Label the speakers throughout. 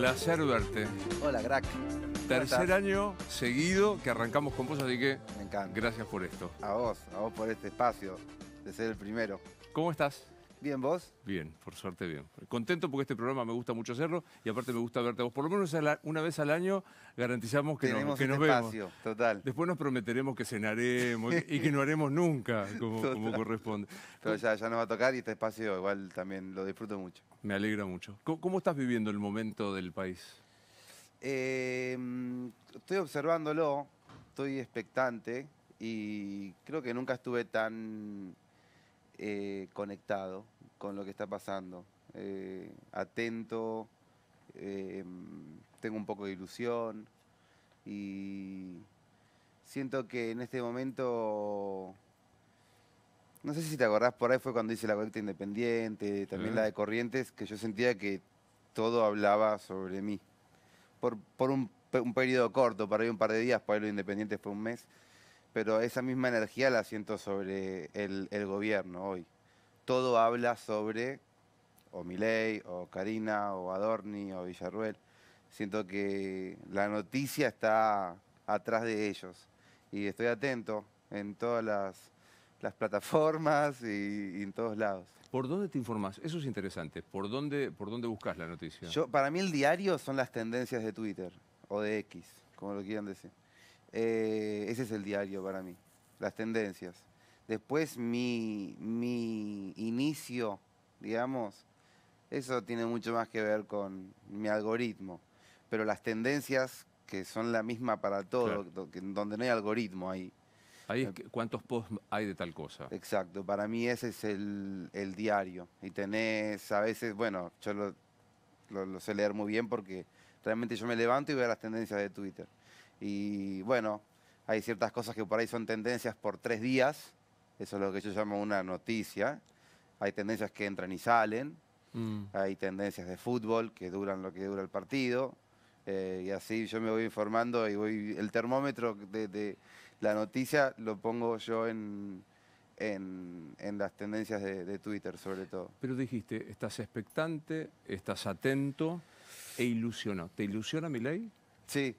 Speaker 1: placer verte. Hola, crack. Tercer año seguido que arrancamos con vos, así que. Me encanta. Gracias por esto.
Speaker 2: A vos, a vos por este espacio, de ser el primero. ¿Cómo estás?
Speaker 1: Bien, ¿vos? Bien, por suerte bien. Contento porque este programa me gusta mucho hacerlo y aparte me gusta verte a vos. Por lo menos una vez al año garantizamos que nos, que vemos. Total. Después nos prometeremos que cenaremos y que no haremos nunca como, corresponde. Pero ya,
Speaker 2: nos va a tocar y este espacio igual también lo disfruto mucho.
Speaker 1: Me alegra mucho. ¿Cómo, estás viviendo el momento del país?
Speaker 2: Em, estoy observándolo, estoy expectante y creo que nunca estuve tan eh, conectado con lo que está pasando, eh, atento, eh, tengo un poco de ilusión y siento que en este momento, no sé si te acordás, por ahí fue cuando hice la colecta independiente, también la de Corrientes, que yo sentía que todo hablaba sobre mí. Por, por un, periodo corto, por ahí un par de días, por ahí lo independiente fue un mes pero esa misma energía la siento sobre el, gobierno hoy. Todo habla sobre o Milei, o Karina, o Adorni, o Villarruel. Siento que la noticia está atrás de ellos. Y estoy atento en todas las, plataformas y, en todos lados. ¿Por dónde
Speaker 1: te informas Eso es interesante. ¿Por dónde, por dónde buscas la noticia? Yo,
Speaker 2: para mí el diario son las tendencias de Twitter o de X, como lo quieran decir. Eh, ese es el diario para mí, las tendencias. Después mi, mi inicio, digamos, eso tiene mucho más que ver con mi algoritmo. Pero las tendencias, que son la misma para todo, donde no hay algoritmo ahí.
Speaker 1: Ahí ¿Cuántos posts hay de tal cosa? Exacto, para mí ese es
Speaker 2: el, diario. Y tenés a veces, bueno, yo lo, lo sé leer muy bien porque realmente yo me levanto y veo las tendencias de Twitter. Y bueno, hay ciertas cosas que por ahí son tendencias por tres días. Eso es lo que yo llamo una noticia. Hay tendencias que entran y salen. Mm. Hay tendencias de fútbol que duran lo que dura el partido. Eh, y así yo me voy informando y voy. El termómetro de, la noticia lo pongo yo en, las tendencias de, Twitter, sobre todo.
Speaker 1: Pero dijiste, estás expectante, estás atento e ilusionado. ¿Te ilusiona mi ley? Sí,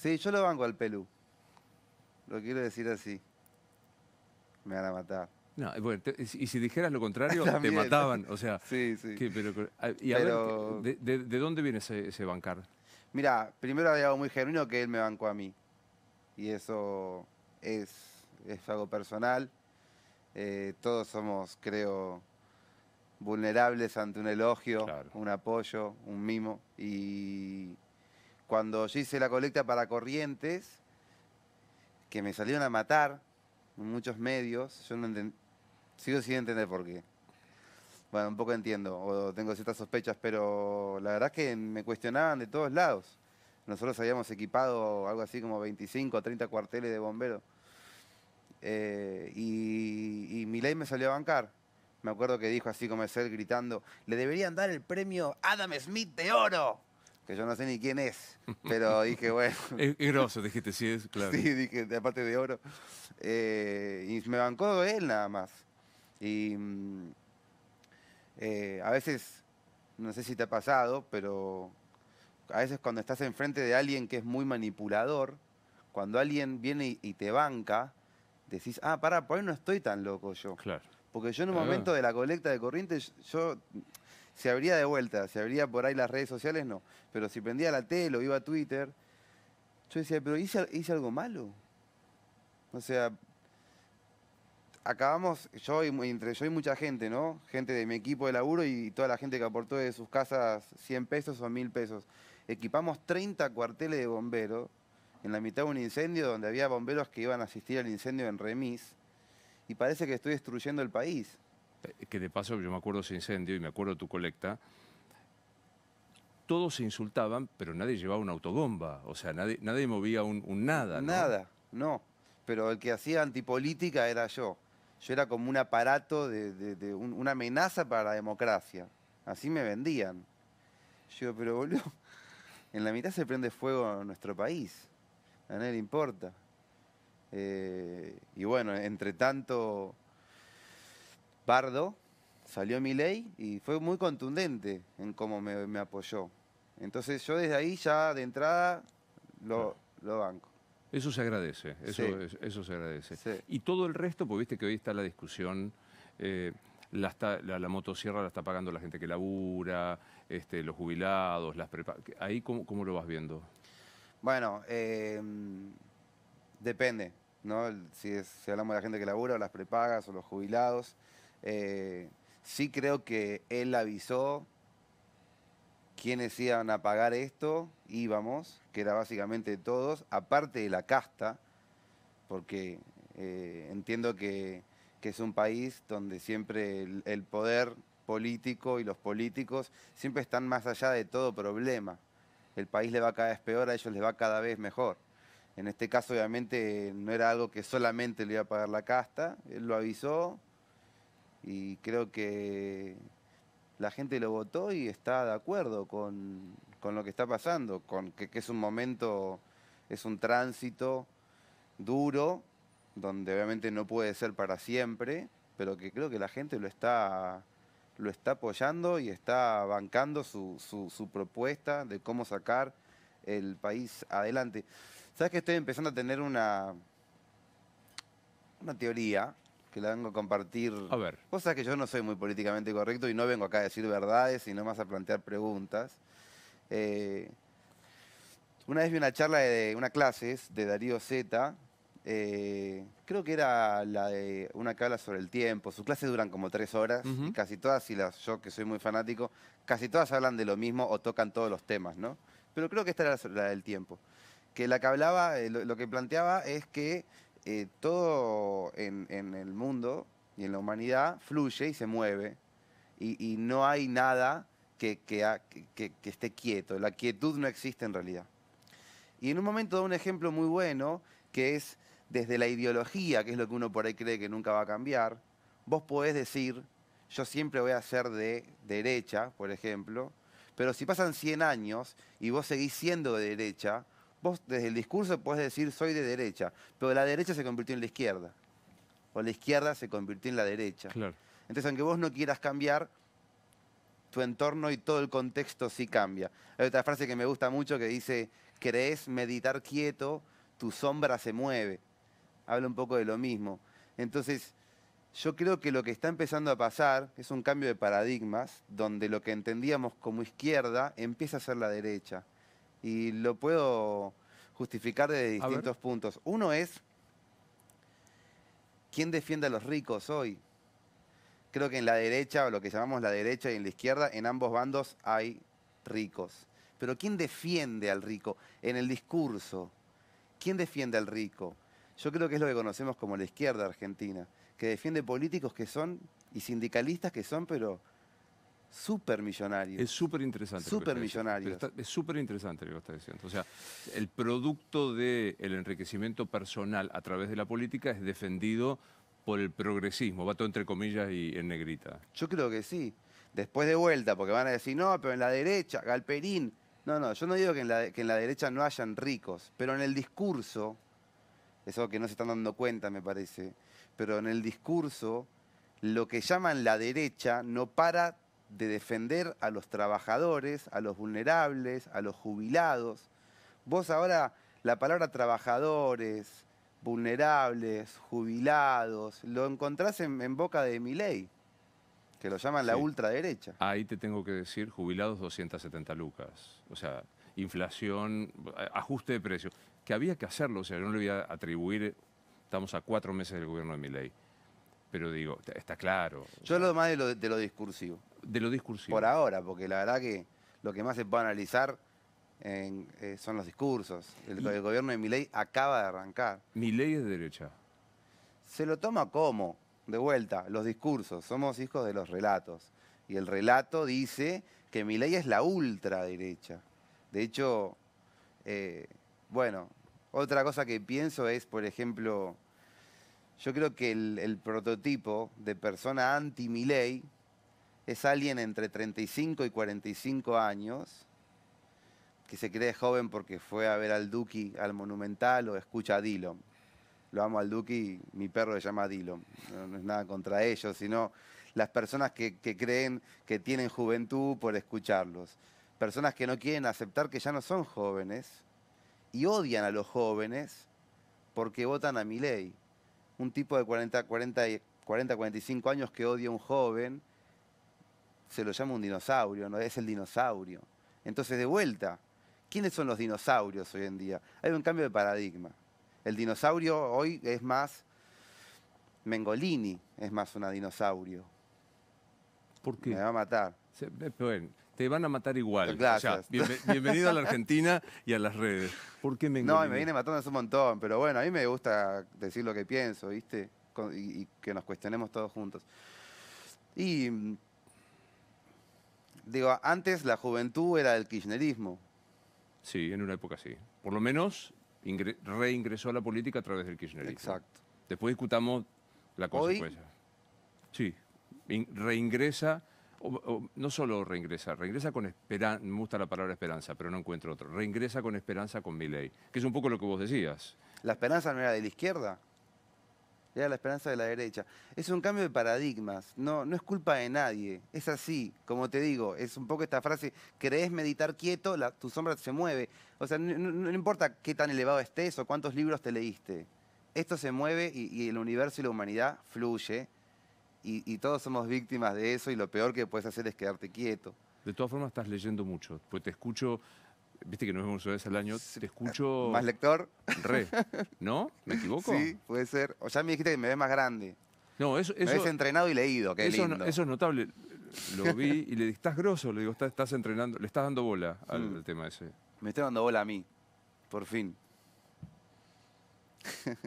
Speaker 1: Sí, yo lo banco al pelú. Lo quiero decir así. Me van a matar. y si dijeras lo contrario, te mataban. O sea, sí, sí. pero, ah, de, dónde viene ese, bancar?
Speaker 2: Mira, primero había algo muy genuino que él me bancó a mí. Y eso es, es algo personal. Eh, todos somos, creo, vulnerables ante un elogio, un apoyo, un mimo. Y cuando yo hice la colecta para Corrientes, que me salieron a matar en muchos medios, yo no entendí, sigo sin entender por qué. Bueno, un poco entiendo, o tengo ciertas sospechas, pero la verdad es que me cuestionaban de todos lados. Nosotros habíamos equipado algo así como 25 o 30 cuarteles de bomberos. Eh, y, mi ley me salió a bancar. Me acuerdo que dijo así como es él gritando, le deberían dar el premio Adam Smith de oro que yo no sé ni quién es,
Speaker 1: pero dije, bueno. es, grosso, dijiste, sí, es claro. Sí,
Speaker 2: dije, aparte de oro. Eh, y me bancó él nada más.
Speaker 1: Y mm,
Speaker 2: eh, a veces, no sé si te ha pasado, pero a veces cuando estás enfrente de alguien que es muy manipulador, cuando alguien viene y te banca, decís, ah, pará, por ahí no estoy tan loco yo. Claro. Porque yo en un momento de la colecta de corrientes, yo se abría de vuelta, se abría por ahí las redes sociales, no. Pero si prendía la tele o iba a Twitter, yo decía, pero hice, algo malo. O sea, acabamos, yo y entre yo y mucha gente, ¿no? Gente de mi equipo de laburo y toda la gente que aportó de sus casas 100 pesos o 1000 pesos. Equipamos 30 cuarteles de bomberos en la mitad de un incendio donde había bomberos que iban a asistir al incendio en Remis y parece que estoy destruyendo el país.
Speaker 1: Eh, que de paso yo me acuerdo ese incendio y me acuerdo tu colecta, todos se insultaban, pero nadie llevaba una autogomba. o sea, nadie, movía un, nada. Nada, no, pero el que
Speaker 2: hacía antipolítica era yo. Yo era como un aparato de, una amenaza para la democracia. Así me vendían. Yo, pero boludo, en la mitad se prende fuego nuestro país. A nadie le importa. Eh, y bueno, entre tanto, Bardo, salió mi ley y fue muy contundente en cómo me, apoyó. Entonces yo desde ahí ya de entrada lo, banco.
Speaker 1: Eso se agradece, eso, se agradece. Y todo el resto, porque viste que hoy está la discusión, eh, la, motosierra la está pagando la gente que labura, este, los jubilados, las ¿Ahí cómo, lo vas viendo?
Speaker 2: Bueno, eh, depende, ¿no? Si, si hablamos de la gente que labura, o las prepagas o los jubilados. Eh, sí creo que él avisó Quienes iban a pagar esto, íbamos, que era básicamente todos, aparte de la casta, porque eh, entiendo que, es un país donde siempre el, el poder político y los políticos siempre están más allá de todo problema. El país le va cada vez peor, a ellos les va cada vez mejor. En este caso, obviamente, no era algo que solamente le iba a pagar la casta, él lo avisó, y creo que la gente lo votó y está de acuerdo con, lo que está pasando, con que, es un momento, es un tránsito duro, donde obviamente no puede ser para siempre, pero que creo que la gente lo está, lo está apoyando y está bancando su, su, su propuesta de cómo sacar el país adelante. ¿Sabes que estoy empezando a tener una, una teoría que la vengo a compartir. Cosas que yo no soy muy políticamente correcto y no vengo acá a decir verdades, sino más a plantear preguntas. Eh, una vez vi una charla de una clase de Darío Z. Eh, creo que era la de una que habla sobre el tiempo. Sus clases duran como tres horas y casi todas, y yo que soy muy fanático, casi todas hablan de lo mismo o tocan todos los temas, ¿no? Pero creo que esta era la, del tiempo. Que la que hablaba, eh, lo que planteaba es que eh, todo en, el mundo y en la humanidad fluye y se mueve y, no hay nada que, que, esté quieto. La quietud no existe en realidad. Y en un momento da un ejemplo muy bueno que es desde la ideología, que es lo que uno por ahí cree que nunca va a cambiar, vos podés decir, yo siempre voy a ser de derecha, por ejemplo, pero si pasan 100 años y vos seguís siendo de derecha, Vos desde el discurso podés decir soy de derecha, pero la derecha se convirtió en la izquierda. O la izquierda se convirtió en la derecha. Entonces, aunque vos no quieras cambiar, tu entorno y todo el contexto sí cambia. Hay otra frase que me gusta mucho que dice, crees meditar quieto, tu sombra se mueve. Habla un poco de lo mismo. Entonces, yo creo que lo que está empezando a pasar es un cambio de paradigmas, donde lo que entendíamos como izquierda empieza a ser la derecha y lo puedo justificar desde distintos puntos. Uno es, ¿quién defiende a los ricos hoy? Creo que en la derecha, o lo que llamamos la derecha y en la izquierda, en ambos bandos hay ricos. Pero ¿quién defiende al rico? En el discurso, ¿quién defiende al rico? Yo creo que es lo que conocemos como la izquierda argentina, que defiende políticos que son y sindicalistas que son, pero
Speaker 1: súper millonario. Es súper interesante. Súper millonario. Es súper interesante lo que está diciendo. O sea, el producto del enriquecimiento personal a través de la política es defendido por el progresismo. Va todo entre comillas y en negrita.
Speaker 2: Yo creo que sí. Después de vuelta, porque van a decir, no, pero en la derecha, Galperín. No, no, yo no digo que que en la derecha no hayan ricos, pero en el discurso, eso que no se están dando cuenta, me parece, pero en el discurso, lo que llaman la derecha no para de defender a los trabajadores, a los vulnerables, a los jubilados. Vos ahora la palabra trabajadores, vulnerables, jubilados, lo encontrás en, boca de Miley, que lo llaman la
Speaker 1: ultraderecha. Ahí te tengo que decir, jubilados 270 lucas, o sea, inflación, ajuste de precios, que había que hacerlo, o sea, yo no le voy a atribuir, estamos a cuatro meses del gobierno de Miley pero digo, está claro. Yo lo más de lo discursivo de lo discursivo.
Speaker 2: Por ahora, porque la verdad que lo que más se puede analizar eh, son los discursos. El, gobierno de Milei acaba de arrancar.
Speaker 1: Milei es de derecha.
Speaker 2: Se lo toma como, de vuelta, los discursos. Somos hijos de los relatos. Y el relato dice que Milei es la ultraderecha. De hecho, eh, bueno, otra cosa que pienso es, por ejemplo, yo creo que el, prototipo de persona anti-Milei es alguien entre 35 y 45 años que se cree joven porque fue a ver al Duki al Monumental o escucha a Dillon. Lo amo al Duki, mi perro se llama Dillon. No, es nada contra ellos, sino las personas que, creen que tienen juventud por escucharlos. Personas que no quieren aceptar que ya no son jóvenes y odian a los jóvenes porque votan a mi ley. Un tipo de 40, 40, 40 45 años que odia a un joven se lo llama un dinosaurio, ¿no? es el dinosaurio. Entonces, de vuelta, ¿quiénes son los dinosaurios hoy en día? Hay un cambio de paradigma. El dinosaurio hoy es más Mengolini, es más una dinosaurio. ¿Por qué? Me va a matar.
Speaker 1: Eh, bueno, te van a matar igual. bienvenido a la Argentina y a las redes. ¿Por qué Mengolini? No, me viene
Speaker 2: matando hace un montón, pero bueno, a mí me gusta decir lo que pienso, ¿viste? y, y que nos cuestionemos todos juntos. Y
Speaker 1: digo, antes la juventud era del kirchnerismo. Sí, en una época sí. Por lo menos reingresó a la política a través del kirchnerismo. Exacto. Después discutamos la consecuencia. Pues. Sí, reingresa, no solo reingresa, reingresa con esperanza, me gusta la palabra esperanza, pero no encuentro otro, reingresa con esperanza con mi ley, que es un poco lo que vos decías.
Speaker 2: ¿La esperanza no era de la izquierda? era la esperanza de la derecha. Es un cambio de paradigmas, no, no es culpa de nadie, es así, como te digo, es un poco esta frase, crees meditar quieto, tu sombra se mueve. O sea, no, importa qué tan elevado estés o cuántos libros te leíste, esto se mueve y, el universo y la humanidad fluye y, y, todos somos víctimas de eso y lo peor que puedes hacer es quedarte quieto.
Speaker 1: De todas formas, estás leyendo mucho, pues te escucho viste que nos vemos una vez al año, te escucho... ¿Más lector? ¿No? ¿Me equivoco? Sí, puede ser. O ya
Speaker 2: me dijiste que me ves más grande.
Speaker 1: No, eso... eso me entrenado y leído, eso, lindo. Eso es notable. Lo vi y le dije, estás grosso, le digo, estás, entrenando, le estás dando bola al mm. tema ese. Me está dando bola a mí, por fin.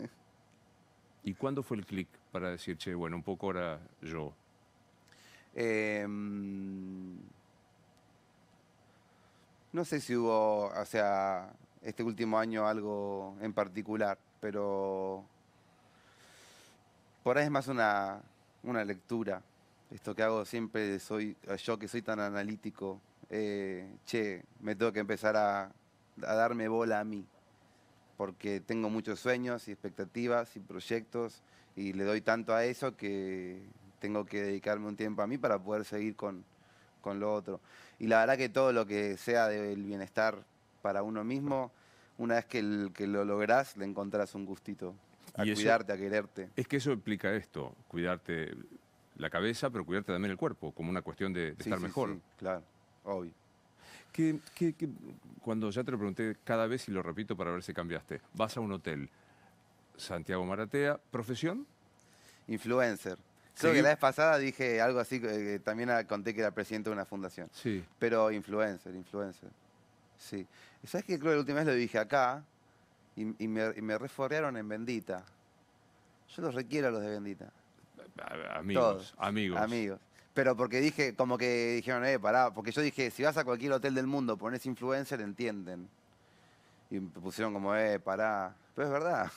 Speaker 1: ¿Y cuándo fue el clic para decir, che, bueno, un poco ahora yo? Eh,
Speaker 2: no sé si hubo, o
Speaker 1: sea,
Speaker 2: este último año algo en particular, pero por ahí es más una, lectura. Esto que hago siempre, soy yo que soy tan analítico, eh, che, me tengo que empezar a darme bola a mí, porque tengo muchos sueños y expectativas y proyectos y le doy tanto a eso que tengo que dedicarme un tiempo a mí para poder seguir con, con lo otro. Y la verdad que todo lo que sea del bienestar para uno mismo, una vez que, el, lo lográs, le encontrás un gustito. A cuidarte, a quererte.
Speaker 1: Es que eso implica esto, cuidarte la cabeza, pero cuidarte también el cuerpo, como una cuestión de, estar mejor. Sí, claro, hoy que, cuando ya te lo pregunté cada vez y lo repito para ver si cambiaste, vas a un hotel, Santiago Maratea, ¿profesión? Influencer. Creo que la
Speaker 2: vez pasada dije algo así, también conté que era presidente de una fundación. Sí. Pero influencer, influencer. Sí. ¿Sabes qué? Creo que la última vez lo dije acá y, me, reforrearon en Bendita. Yo los requiero a los de Bendita. Amigos, amigos. Amigos. Pero porque dije, como que dijeron, eh, pará, porque yo dije, si vas a cualquier hotel del mundo, pones influencer, entienden. Y me pusieron como, eh, pará. Pero es verdad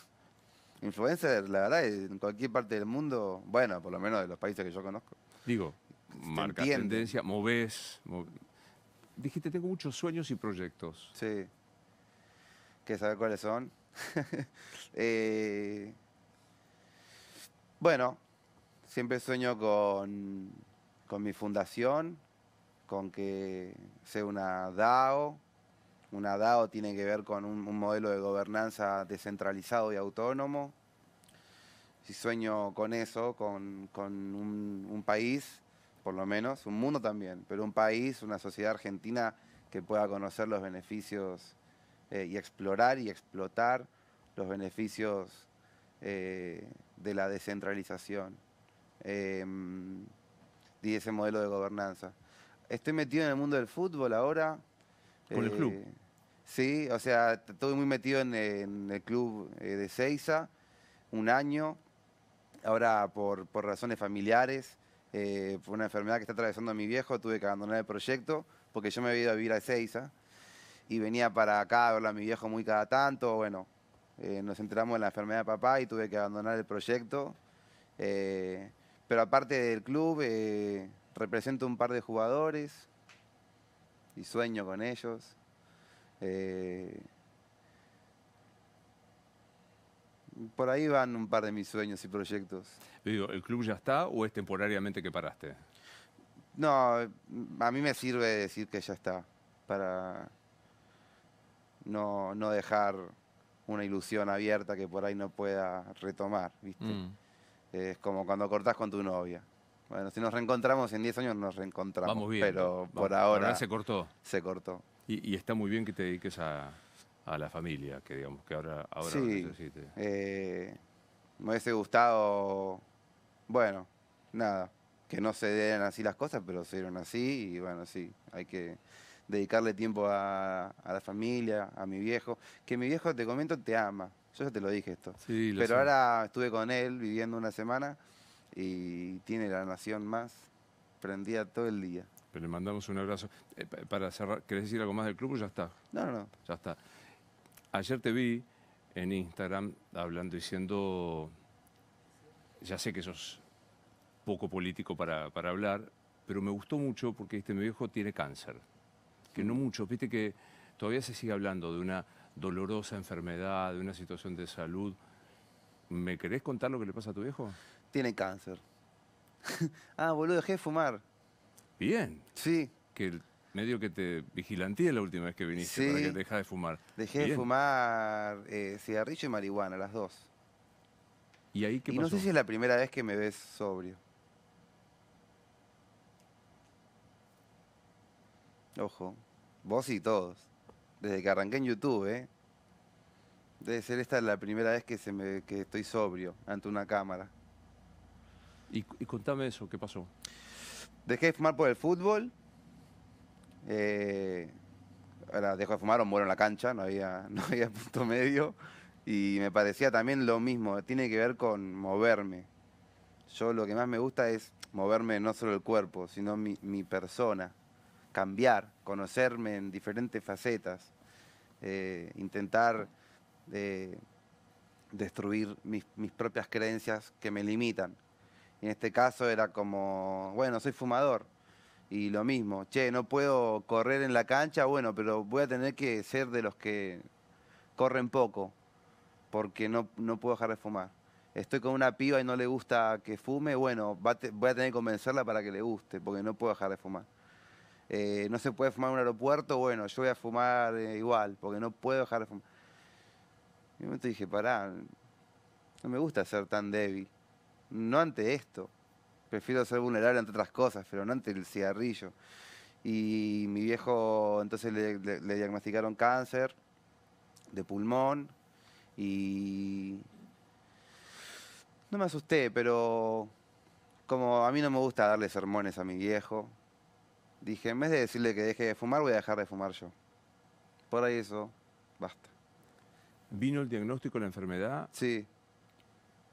Speaker 2: influencer, la verdad, en cualquier parte del mundo, bueno, por lo menos de los países que yo conozco.
Speaker 1: Digo, marca tendencia, moves. Dijiste, tengo muchos sueños y proyectos. Sí. ¿Quieres saber cuáles son? Eh,
Speaker 2: bueno, siempre sueño con, con mi fundación, con que sea una DAO, una DAO tiene que ver con un, modelo de gobernanza descentralizado y autónomo. Si sueño con eso, con, un, país, por lo menos, un mundo también, pero un país, una sociedad argentina que pueda conocer los beneficios eh, y explorar y explotar los beneficios eh, de la descentralización em, y ese modelo de gobernanza. Estoy metido en el mundo del fútbol ahora, ¿Con el club? Eh, sí, o sea, estuve muy metido en, el club eh, de Seiza, un año, ahora por, razones familiares, por eh, una enfermedad que está atravesando a mi viejo, tuve que abandonar el proyecto porque yo me había ido a vivir a Ceiza y venía para acá a verlo a mi viejo muy cada tanto. Bueno, nos enteramos de la enfermedad de papá y tuve que abandonar el proyecto. pero aparte del club, represento un par de jugadores, y sueño con ellos. Eh, por ahí van un par de mis sueños
Speaker 1: y proyectos. ¿El club ya está o es temporariamente que paraste?
Speaker 2: No, a mí me sirve decir que ya está, para no, dejar una ilusión abierta que por ahí no pueda retomar, mm. Es como cuando cortás con tu novia. Bueno, si nos reencontramos en 10 años, nos reencontramos. Vamos bien. Pero por ahora. se
Speaker 1: cortó. Se cortó. Y, está muy bien que te dediques a, la familia, que digamos que ahora, ahora sí,
Speaker 2: eh, me hubiese gustado. Bueno, nada. Que no se den así las cosas, pero se dieron así y bueno, sí, hay que dedicarle tiempo a, la familia, a mi viejo. Que mi viejo, te comento, te ama. Yo ya te lo dije esto. Sí, pero ahora estuve con él viviendo una semana y tiene la nación más prendida todo el día.
Speaker 1: Pero le mandamos un abrazo. Eh, para cerrar, ¿querés decir algo más del club o ya está? No, no, no. Ya está. Ayer te vi en Instagram hablando, diciendo, ya sé que sos poco político para, para hablar, pero me gustó mucho porque este mi viejo tiene cáncer. Que no mucho, viste que todavía se sigue hablando de una dolorosa enfermedad, de una situación de salud. ¿Me querés contar lo que le pasa a tu viejo? tiene cáncer.
Speaker 2: ah, boludo, dejé de fumar.
Speaker 1: Bien. Sí. Que el medio que te vigilanté la última vez que viniste para que dejas de fumar.
Speaker 2: Dejé de fumar eh, cigarrillo y marihuana, las dos.
Speaker 1: ¿Y ahí qué no sé si es
Speaker 2: la primera vez que me ves sobrio. Ojo. Vos y todos. Desde que arranqué en YouTube, ¿eh? Debe ser esta la primera vez que, se me, que estoy sobrio ante una cámara.
Speaker 1: Y, contame eso, ¿qué pasó?
Speaker 2: Dejé de fumar por el fútbol. Eh, ahora dejo de fumar o muero en la cancha, no había, no punto medio. Y me parecía también lo mismo, tiene que ver con moverme. Yo lo que más me gusta es moverme no solo el cuerpo, sino mi, persona, cambiar, conocerme en diferentes facetas, eh, intentar eh, destruir mis propias creencias que me limitan. Y en este caso era como, bueno, soy fumador. Y lo mismo, che, no puedo correr en la cancha, bueno, pero voy a tener que ser de los que corren poco, porque no, no puedo dejar de fumar. Estoy con una piba y no le gusta que fume, bueno, voy a tener que convencerla para que le guste, porque no puedo dejar de fumar. Eh, no se puede fumar en un aeropuerto, bueno, yo voy a fumar eh, igual, porque no puedo dejar de fumar. Y me dije, pará, no me gusta ser tan débil no ante esto. Prefiero ser vulnerable ante otras cosas, pero no ante el cigarrillo. Y mi viejo, entonces le, diagnosticaron cáncer de pulmón y no me asusté, pero como a mí no me gusta darle sermones a mi viejo, dije, en vez de decirle que deje de fumar, voy a dejar de fumar yo. Por ahí
Speaker 1: eso, basta. ¿Vino el diagnóstico de la enfermedad? Sí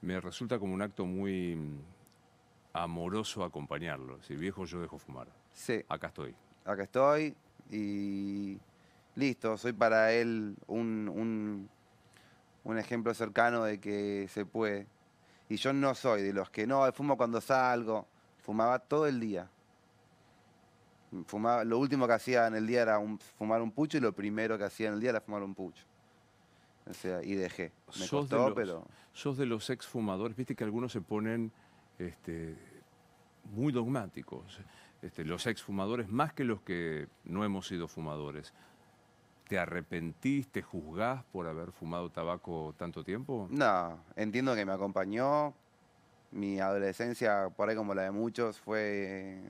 Speaker 1: me resulta como un acto muy mm, amoroso acompañarlo. Si viejo, yo dejo fumar. Sí. Acá estoy.
Speaker 2: Acá estoy y listo, soy para él un, un, ejemplo cercano de que se puede. Y yo no soy de los que no, fumo cuando salgo. Fumaba todo el día. Fumaba, lo último que hacía en el día era fumar un pucho y lo primero que hacía en el día era fumar un pucho. O sea, y dejé. Me sos de los, pero.
Speaker 1: Sos exfumadores, viste que algunos se ponen este, muy dogmáticos. Este, los exfumadores, más que los que no hemos sido fumadores. ¿Te arrepentís, te juzgás por haber fumado tabaco tanto tiempo?
Speaker 2: No, entiendo que me acompañó. Mi adolescencia, por ahí como la de muchos, fue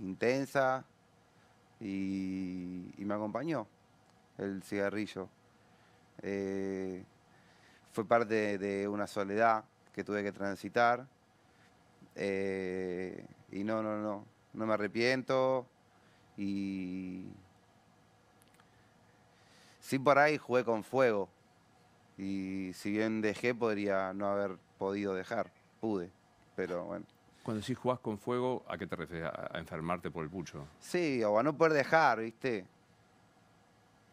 Speaker 2: intensa y me acompañó el cigarrillo. Eh, fue parte de una soledad que tuve que transitar. Eh, y no, no, no, no me arrepiento. Y sí por ahí jugué con fuego. Y si bien dejé, podría no haber podido
Speaker 1: dejar. Pude, pero bueno. Cuando decís jugás con fuego, ¿a qué te refieres? ¿A enfermarte por el pucho?
Speaker 2: Sí, o a no poder dejar, ¿viste?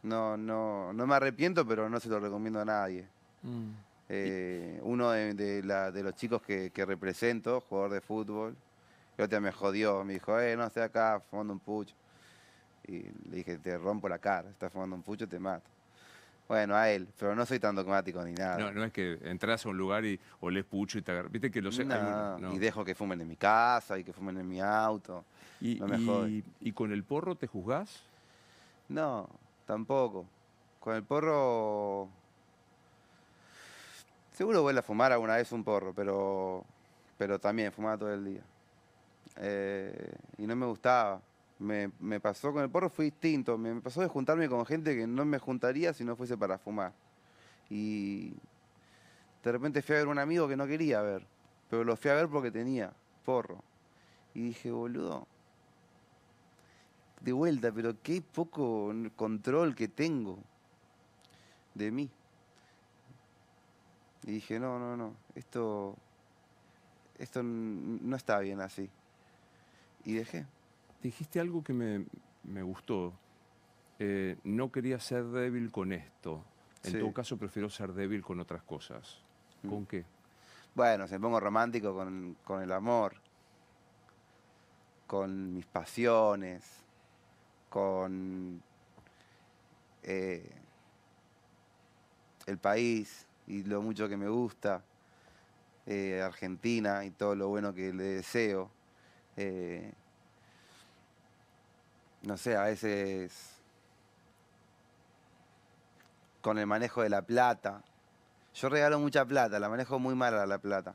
Speaker 2: No, no, no me arrepiento, pero no se lo recomiendo a nadie. Mm. Eh, uno de, los chicos que, represento, jugador de fútbol, yo te me jodió, me dijo, eh, no, estoy acá fumando un pucho. Y le dije, te rompo la cara, estás fumando un pucho, te mato. Bueno, a él, pero no soy tan dogmático ni nada. No,
Speaker 1: no es que entras a un lugar y olés pucho y te agarras. Viste que lo sé Y dejo que fumen en mi casa y que fumen en mi auto. ¿Y,
Speaker 2: ¿Y con el porro te juzgás? No, Tampoco. Con el porro. Seguro vuelve a fumar alguna vez un porro, pero. Pero también fumaba todo el día. Eh, y no me gustaba. Me, pasó con el porro, fui distinto. Me, me pasó de juntarme con gente que no me juntaría si no fuese para fumar. Y de repente fui a ver un amigo que no quería ver, pero lo fui a ver porque tenía porro. Y dije, boludo, de vuelta, pero qué poco control que tengo de mí. Y dije, no, no, no, esto,
Speaker 1: esto no está bien así. Y dejé. Dijiste algo que me, gustó. Eh, no quería ser débil con esto. En todo caso, prefiero ser débil con otras cosas. Mm. ¿Con qué? Bueno,
Speaker 2: se pongo romántico con, con el amor, con mis pasiones, con eh, el país y lo mucho que me gusta, eh, Argentina y todo lo bueno que le deseo. Eh, no sé, a veces con el manejo de la plata. Yo regalo mucha plata, la manejo muy mal a la plata.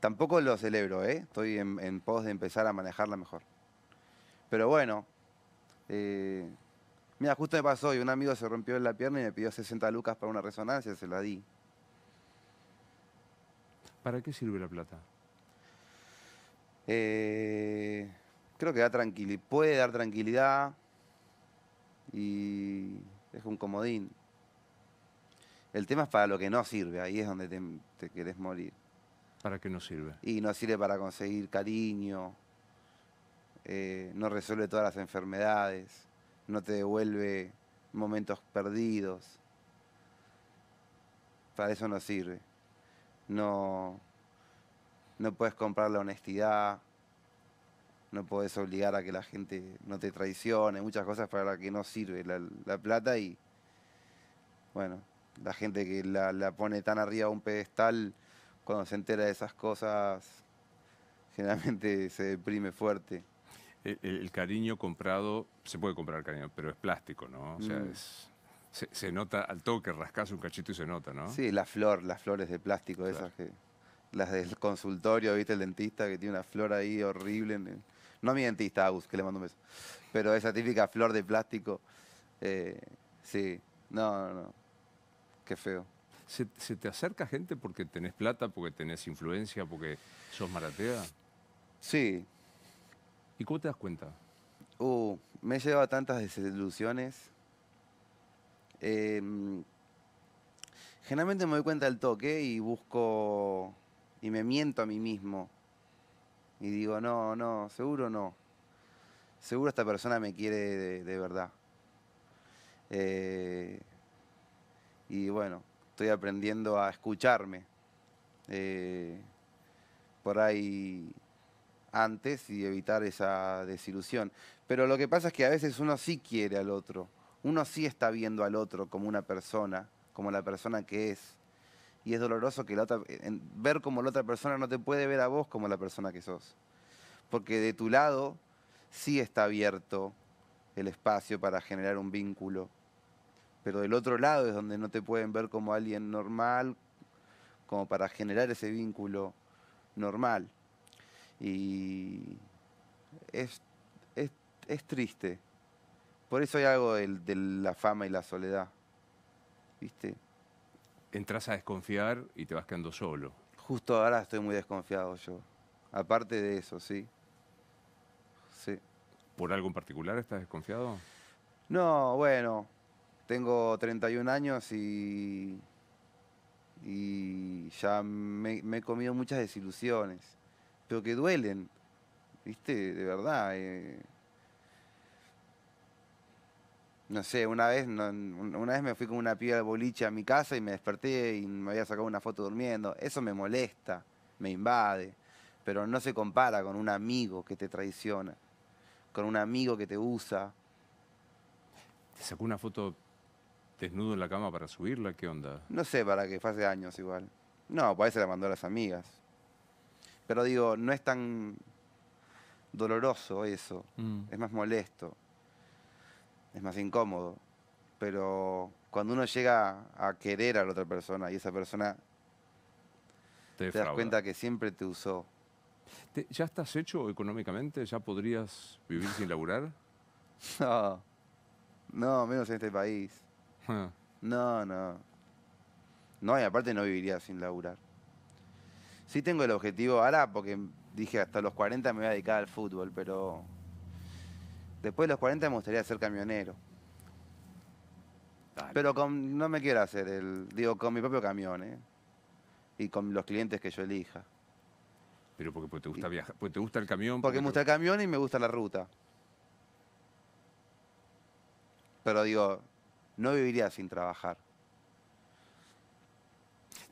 Speaker 2: Tampoco lo celebro, Estoy en pos de empezar a manejarla mejor. Pero bueno, eh, mira, justo me pasó y un amigo se rompió en la pierna y me pidió 60 lucas para una resonancia, se la di.
Speaker 1: ¿Para qué sirve la plata? Eh,
Speaker 2: creo que da tranquilidad, puede dar tranquilidad y es un comodín. El tema es para lo que no sirve, ahí es donde te, te querés morir.
Speaker 1: ¿Para qué no sirve?
Speaker 2: Y no sirve para conseguir cariño, eh, no resuelve todas las enfermedades, no te devuelve momentos perdidos. Para eso no sirve. No, no puedes comprar la honestidad, no puedes obligar a que la gente no te traicione, muchas cosas para las que no sirve la, plata y bueno, la gente que la, pone tan arriba de un pedestal, cuando se entera de esas cosas, generalmente se deprime fuerte
Speaker 1: el, cariño comprado, se puede comprar el cariño, pero es plástico, ¿no? O sea, mm. es, se, nota al toque, rascas un cachito y se nota, ¿no? Sí,
Speaker 2: la flor, las flores de plástico esas que... Las del consultorio, ¿viste? El dentista que tiene una flor ahí horrible. En no mi dentista, Agus, que le mando un beso. Pero esa típica flor de plástico. Eh, sí,
Speaker 1: no, no, no. Qué feo. ¿Se, ¿Se, te acerca gente porque tenés plata, porque tenés influencia, porque sos maratea? Sí, ¿Y cómo te das cuenta? Uh, me lleva tantas desilusiones.
Speaker 2: Em, generalmente me doy cuenta del toque y busco y me miento a mí mismo. Y digo, no, no, seguro no. Seguro esta persona me quiere de, verdad. Eh, y bueno, estoy aprendiendo a escucharme. Eh, por ahí antes y evitar esa desilusión. Pero lo que pasa es que a veces uno sí quiere al otro, uno sí está viendo al otro como una persona, como la persona que es. Y es doloroso que la otra, ver como la otra persona no te puede ver a vos como la persona que sos. Porque de tu lado sí está abierto el espacio para generar un vínculo. Pero del otro lado es donde no te pueden ver como alguien normal, como para generar ese vínculo normal. Y es, triste. Por eso hay algo de, la fama y la soledad.
Speaker 1: ¿Viste? Entras a desconfiar y te vas quedando solo. Justo
Speaker 2: ahora estoy muy desconfiado yo.
Speaker 1: Aparte de eso, sí. Sí. ¿Por algo en particular estás desconfiado?
Speaker 2: No, bueno. Tengo 31 años y. Y ya me he comido muchas desilusiones pero que duelen, ¿viste? De verdad. Eh. No sé, una vez, una vez me fui con una piba de boliche a mi casa y me desperté y me había sacado una foto durmiendo. Eso me molesta, me invade, pero no se compara con un amigo que te traiciona,
Speaker 1: con un amigo que te usa. ¿Te sacó una foto desnudo en la cama para subirla? ¿Qué onda?
Speaker 2: No sé, para que pase hace años igual. No, se la mandó a las amigas. Pero digo, no es tan doloroso eso, mm. es más molesto, es más incómodo. Pero cuando uno llega a querer a la otra persona y esa persona
Speaker 1: te, das cuenta que siempre te usó. ¿Ya estás hecho económicamente? ¿Ya podrías vivir sin laburar? No, no, menos en este país. Ah.
Speaker 2: no, no. No, y aparte no viviría sin laburar. Sí tengo el objetivo ahora, porque dije hasta los 40 me voy a dedicar al fútbol, pero después de los 40 me gustaría ser camionero. Pero no me quiero hacer el, digo, con mi propio camión, ¿eh? Y con los clientes que yo
Speaker 1: elija. Pero porque, pues, te gusta viajar, pues, te gusta el camión. porque me gusta
Speaker 2: el camión y me gusta la ruta.
Speaker 1: Pero digo, no viviría
Speaker 2: sin trabajar.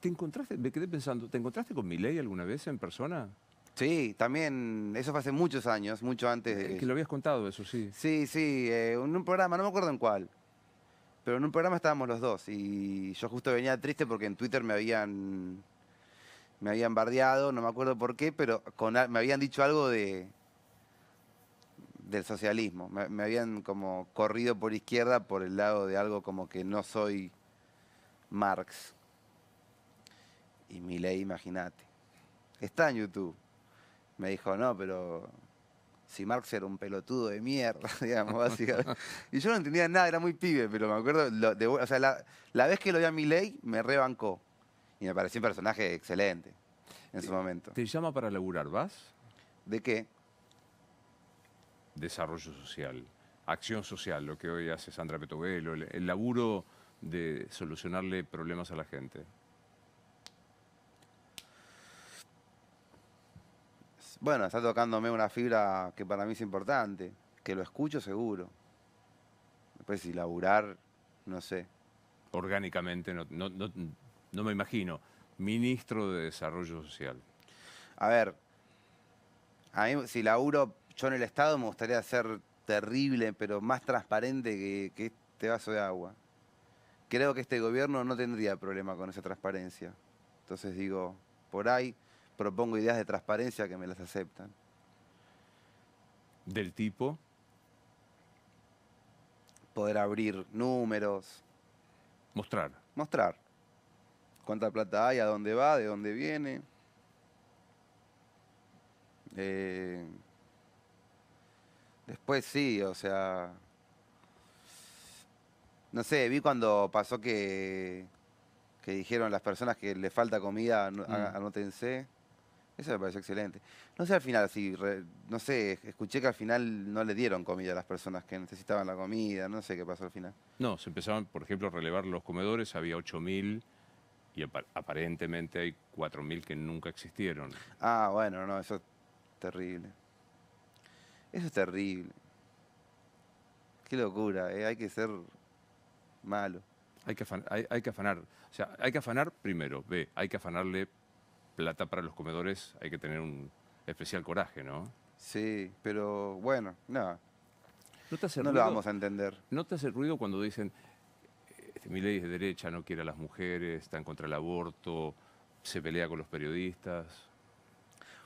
Speaker 2: ¿Te encontraste, me quedé pensando, ¿te encontraste con Milei alguna vez en persona? Sí, también, eso fue hace muchos años, mucho antes. De... Es que lo habías contado, eso sí. Sí, sí, eh, en un programa, no me acuerdo en cuál, pero en un programa estábamos los dos y yo justo venía triste porque en Twitter me habían, me habían bardeado, no me acuerdo por qué, pero me habían dicho algo de, del socialismo. Me, me, habían como corrido por izquierda por el lado de algo como que no soy Marx. Y mi imagínate. Está en YouTube. Me dijo, no, pero si Marx era un pelotudo de mierda, digamos, básicamente. y yo no entendía nada, era muy pibe, pero me acuerdo, o sea, la, vez que lo vi a Milei, me rebancó. Y me pareció un personaje excelente
Speaker 1: en su momento. ¿Te llama para laburar, vas? ¿De qué? Desarrollo social, acción social, lo que hoy hace Sandra Petovelo, el laburo de solucionarle problemas a la gente.
Speaker 2: bueno, está tocándome una fibra que para mí es importante, que lo escucho seguro. Después si laburar, no sé.
Speaker 1: Orgánicamente, no, me imagino. Ministro de Desarrollo Social. A ver, si laburo yo en el Estado me gustaría
Speaker 2: ser terrible, pero más transparente que este vaso de agua. Creo que este gobierno no tendría problema con esa transparencia. Entonces digo, por ahí propongo ideas de transparencia que me las aceptan.
Speaker 1: ¿Del tipo?
Speaker 2: Poder abrir números. Mostrar. Mostrar. Cuánta plata hay, a dónde va, de dónde viene. Eh, después sí, o sea. No sé, vi cuando pasó que, que dijeron las personas que le falta comida, mm. anótense. Eso me pareció excelente. No sé al final no sé, escuché que al final no le dieron comida a las personas que necesitaban la comida, no sé qué pasó al final.
Speaker 1: No, se empezaban, por ejemplo, a relevar los comedores, había 8.000 y aparentemente hay 4.000 que nunca existieron.
Speaker 2: Ah, bueno, no, eso es terrible. Eso es terrible. Qué locura, eh, hay que ser malo.
Speaker 1: Hay que, afanar, hay, hay que afanar, o sea, hay que afanar primero, Ve, hay que afanarle plata para los comedores hay que tener un especial coraje, ¿no?
Speaker 2: Sí, pero bueno, no. ¿No, lo vamos a entender.
Speaker 1: ¿No te hace ruido cuando dicen, este, mi ley es de derecha, no quiere a las mujeres, está en contra el aborto, se pelea con los periodistas?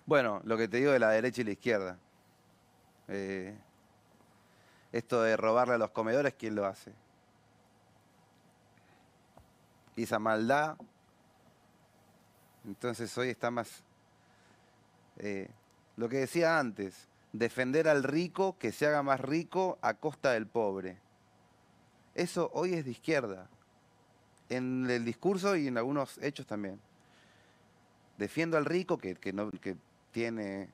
Speaker 2: Bueno, lo que te digo de la derecha y la izquierda. Eh, esto de robarle a los comedores, ¿quién lo hace? Y esa maldad entonces hoy está más... Eh, lo que decía antes, defender al rico que se haga más rico a costa del pobre. Eso hoy es de izquierda, en el discurso y en algunos hechos también. Defiendo al rico que, que tiene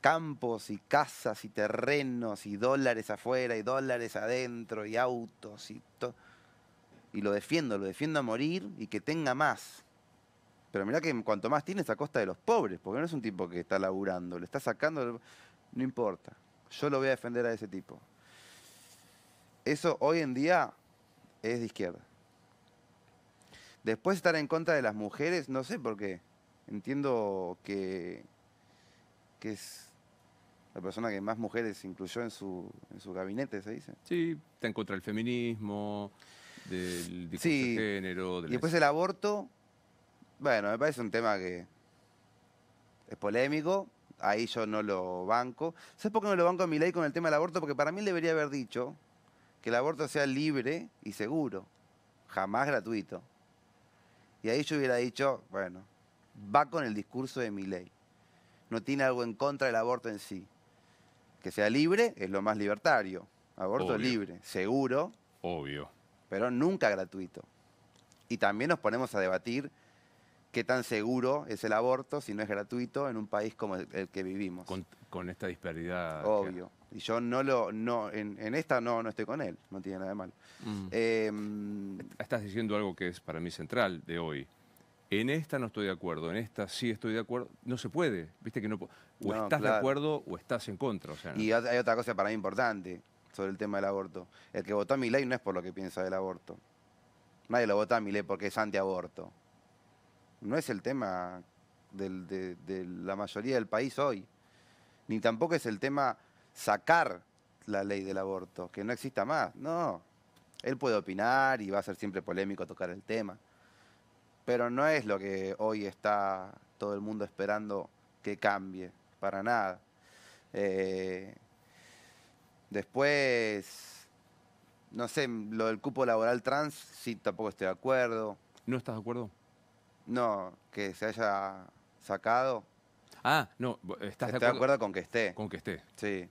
Speaker 2: campos y casas y terrenos y dólares afuera y dólares adentro y autos y Y lo defiendo, lo defiendo a morir y que tenga más. Pero mirá que cuanto más tienes a costa de los pobres, porque no es un tipo que está laburando, le está sacando, no importa. Yo lo voy a defender a ese tipo. Eso hoy en día es de izquierda. Después estar en contra de las mujeres, no sé por qué. Entiendo que, que es la persona que más mujeres incluyó en su, en su gabinete, se dice.
Speaker 1: Sí, está en contra del feminismo, del discurso de género. y después el
Speaker 2: aborto,
Speaker 1: bueno, me parece un
Speaker 2: tema que es polémico. Ahí yo no lo banco. ¿Sabes por qué no lo banco a mi ley con el tema del aborto? Porque para mí debería haber dicho que el aborto sea libre y seguro, jamás gratuito. Y ahí yo hubiera dicho, bueno, va con el discurso de mi ley. No tiene algo en contra del aborto en sí. Que sea libre es lo más libertario. Aborto libre, seguro. Obvio. Pero nunca gratuito. Y también nos ponemos a debatir qué tan seguro es el aborto si no es gratuito en un país como el, que vivimos. Con,
Speaker 1: esta disparidad. Obvio.
Speaker 2: Y yo no lo, no, en, esta no, no estoy con él, no tiene nada de mal.
Speaker 1: Mm. Em, estás diciendo algo que es para mí central de hoy. En esta no estoy de acuerdo, en esta sí estoy de acuerdo. No se puede, viste que no. O estás de acuerdo o estás en contra. Y
Speaker 2: hay otra cosa para mí importante sobre el tema del aborto. El que votó a mi ley no es por lo que piensa del aborto. Nadie lo votó a mi ley porque es antiaborto no es el tema de, la mayoría del país hoy, ni tampoco es el tema sacar la ley del aborto, que no exista más, no. Él puede opinar y va a ser siempre polémico tocar el tema, pero no es lo que hoy está todo el mundo esperando que cambie, para nada. Eh, después, no sé, lo del cupo laboral trans, sí, tampoco estoy de acuerdo.
Speaker 1: ¿No estás de acuerdo?
Speaker 2: No, que se haya sacado.
Speaker 1: Ah, no, ¿estás Estoy de acuerdo? con
Speaker 2: que esté. Con que esté. Sí.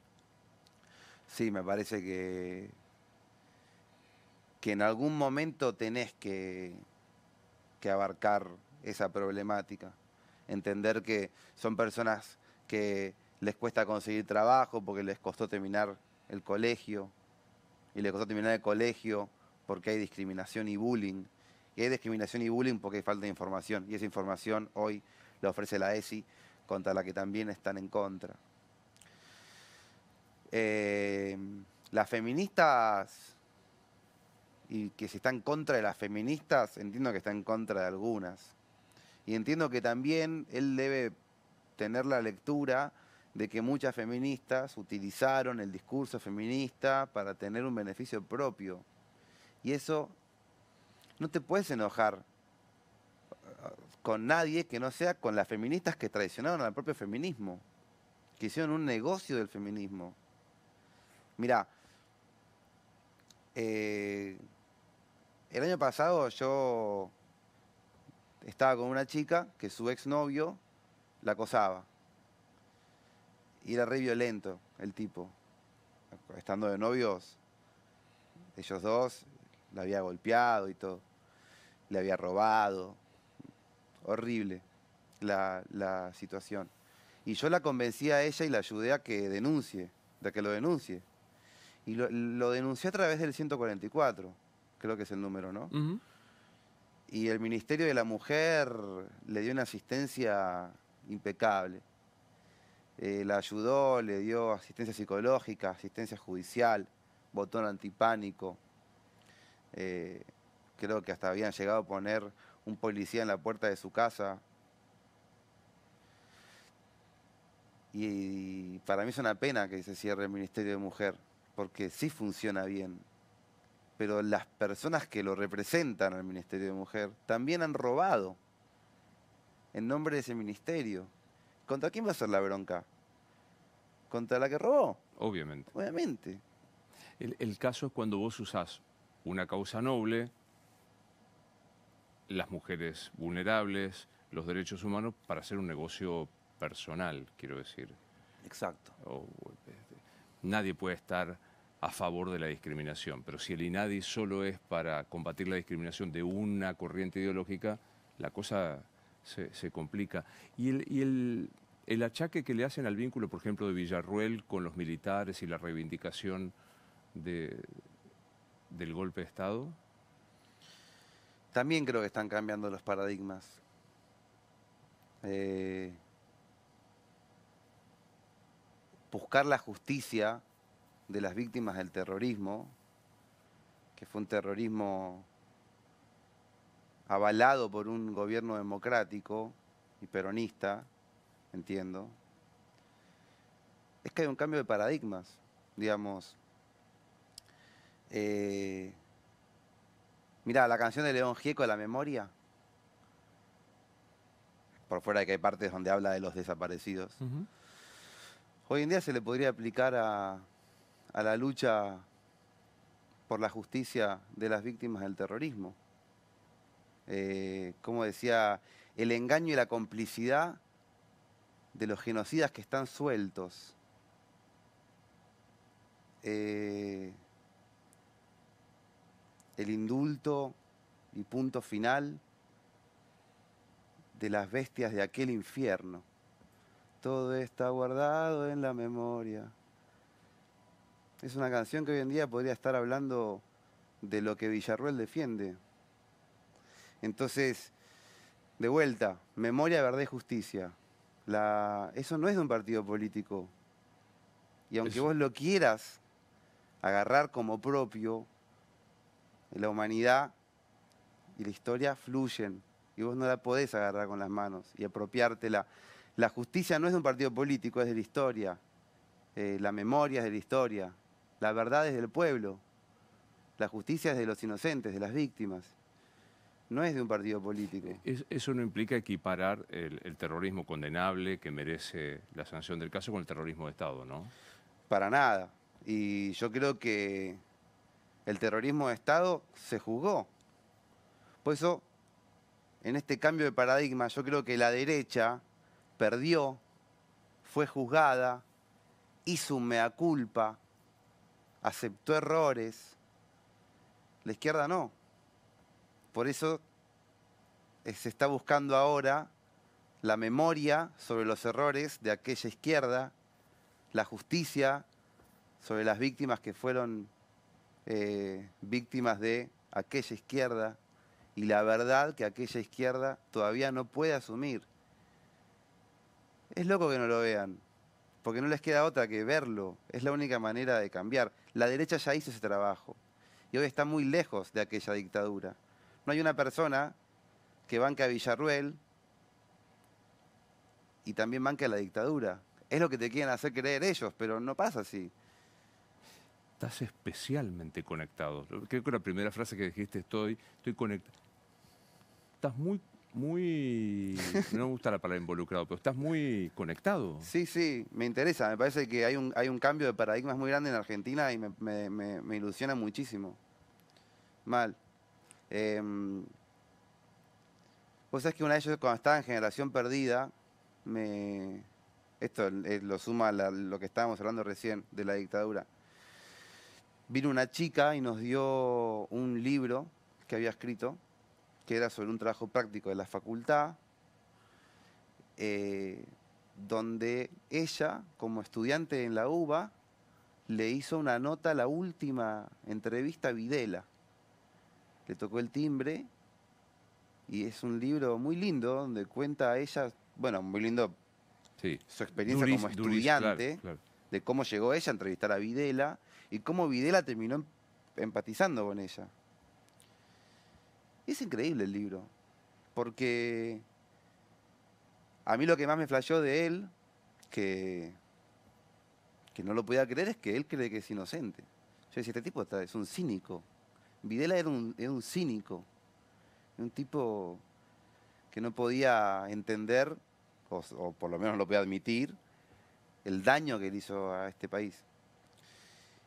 Speaker 2: Sí, me parece que. que en algún momento tenés que. que abarcar esa problemática. Entender que son personas que les cuesta conseguir trabajo porque les costó terminar el colegio. Y les costó terminar el colegio porque hay discriminación y bullying que hay discriminación y bullying porque hay falta de información. Y esa información hoy la ofrece la ESI, contra la que también están en contra. Eh, las feministas y que se están en contra de las feministas, entiendo que están en contra de algunas. Y entiendo que también él debe tener la lectura de que muchas feministas utilizaron el discurso feminista para tener un beneficio propio. Y eso no te puedes enojar uh, con nadie que no sea con las feministas que traicionaron al propio feminismo, que hicieron un negocio del feminismo. Mira, eh, el año pasado yo estaba con una chica que su exnovio la acosaba. Y era re violento el tipo. Estando de novios, ellos dos, la había golpeado y todo. Le había robado. Horrible la, situación. Y yo la convencí a ella y la ayudé a que denuncie, de que lo denuncie. Y lo, lo denuncié a través del 144, creo que es el número, ¿no? Y el Ministerio de la Mujer le dio una asistencia impecable. Eh, la ayudó, le dio asistencia psicológica, asistencia judicial, botón antipánico, eh, creo que hasta habían llegado a poner un policía en la puerta de su casa. Y, para mí es una pena que se cierre el Ministerio de Mujer, porque sí funciona bien. Pero las personas que lo representan al Ministerio de Mujer también han robado en nombre de ese ministerio. ¿Contra quién va a ser la bronca? ¿Contra la que robó?
Speaker 1: Obviamente. Obviamente. El, el caso es cuando vos usás una causa noble, las mujeres vulnerables, los derechos humanos, para hacer un negocio personal, quiero decir. Exacto. nadie puede estar a favor de la discriminación, pero si el INADI solo es para combatir la discriminación de una corriente ideológica, la cosa se, complica. Y, el, el, achaque que le hacen al vínculo, por ejemplo, de Villarruel con los militares y la reivindicación de, del golpe de Estado? También creo que están cambiando los paradigmas.
Speaker 2: Eh, buscar la justicia de las víctimas del terrorismo, que fue un terrorismo avalado por un gobierno democrático y peronista, entiendo, es que hay un cambio de paradigmas, digamos. Eh, mirá, la canción de León Gieco, La Memoria, por fuera de que hay partes donde habla de los desaparecidos, hoy en día se le podría aplicar a, la lucha por la justicia de las víctimas del terrorismo. Eh, como decía, el engaño y la complicidad de los genocidas que están sueltos. Eh, el indulto y punto final de las bestias de aquel infierno. Todo está guardado en la memoria. Es una canción que hoy en día podría estar hablando de lo que Villarruel defiende. Entonces, de vuelta, memoria, verdad y justicia. Eso no es de un partido político. Y aunque vos lo quieras agarrar como propio, la humanidad y la historia fluyen y vos no la podés agarrar con las manos y apropiártela. La justicia no es de un partido político, es de la historia. Eh, la memoria es de la historia. La verdad es del pueblo. La justicia es de los inocentes, de las víctimas. No es de un partido político.
Speaker 1: eso no implica equiparar el, terrorismo condenable que merece la sanción del caso con el terrorismo de Estado, ¿no? Para nada. Y yo creo que el terrorismo de Estado se
Speaker 2: juzgó. Por eso, en este cambio de paradigma, yo creo que la derecha perdió, fue juzgada, hizo un mea culpa, aceptó errores. La izquierda no. Por eso eh, se está buscando ahora la memoria sobre los errores de aquella izquierda, la justicia sobre las víctimas que fueron eh, víctimas de aquella izquierda y la verdad que aquella izquierda todavía no puede asumir. Es loco que no lo vean, porque no les queda otra que verlo. Es la única manera de cambiar. La derecha ya hizo ese trabajo y hoy está muy lejos de aquella dictadura. No hay una persona que banque a Villarruel y también banque a la dictadura. Es lo que te quieren hacer creer ellos, pero no pasa
Speaker 1: así estás especialmente conectado. Creo que la primera frase que dijiste, estoy, estoy conectado. Estás muy, muy, no me gusta la palabra involucrado, pero estás muy conectado.
Speaker 2: Sí, sí, me interesa. Me parece que hay un, hay un cambio de paradigmas muy grande en Argentina y me, ilusiona muchísimo. Mal. Eh, Vos sabés que una de ellos, cuando estaba en Generación Perdida, me... esto eh, lo suma a lo que estábamos hablando recién de la dictadura vino una chica y nos dio un libro que había escrito, que era sobre un trabajo práctico de la facultad, eh, donde ella, como estudiante en la UBA, le hizo una nota a la última entrevista a Videla. Le tocó el timbre y es un libro muy lindo donde cuenta a ella, bueno, muy lindo su experiencia como estudiante, de cómo llegó ella a entrevistar a Videla y cómo Videla terminó em-, empatizando con ella. Es increíble el libro, porque a mí lo que más me flasheó de él, que, que no lo podía creer, es que él cree que es inocente. Yo decía, este tipo es un cínico. Videla era un, cínico, un tipo que no podía entender, o, por lo menos lo podía admitir, el daño que le hizo a este país.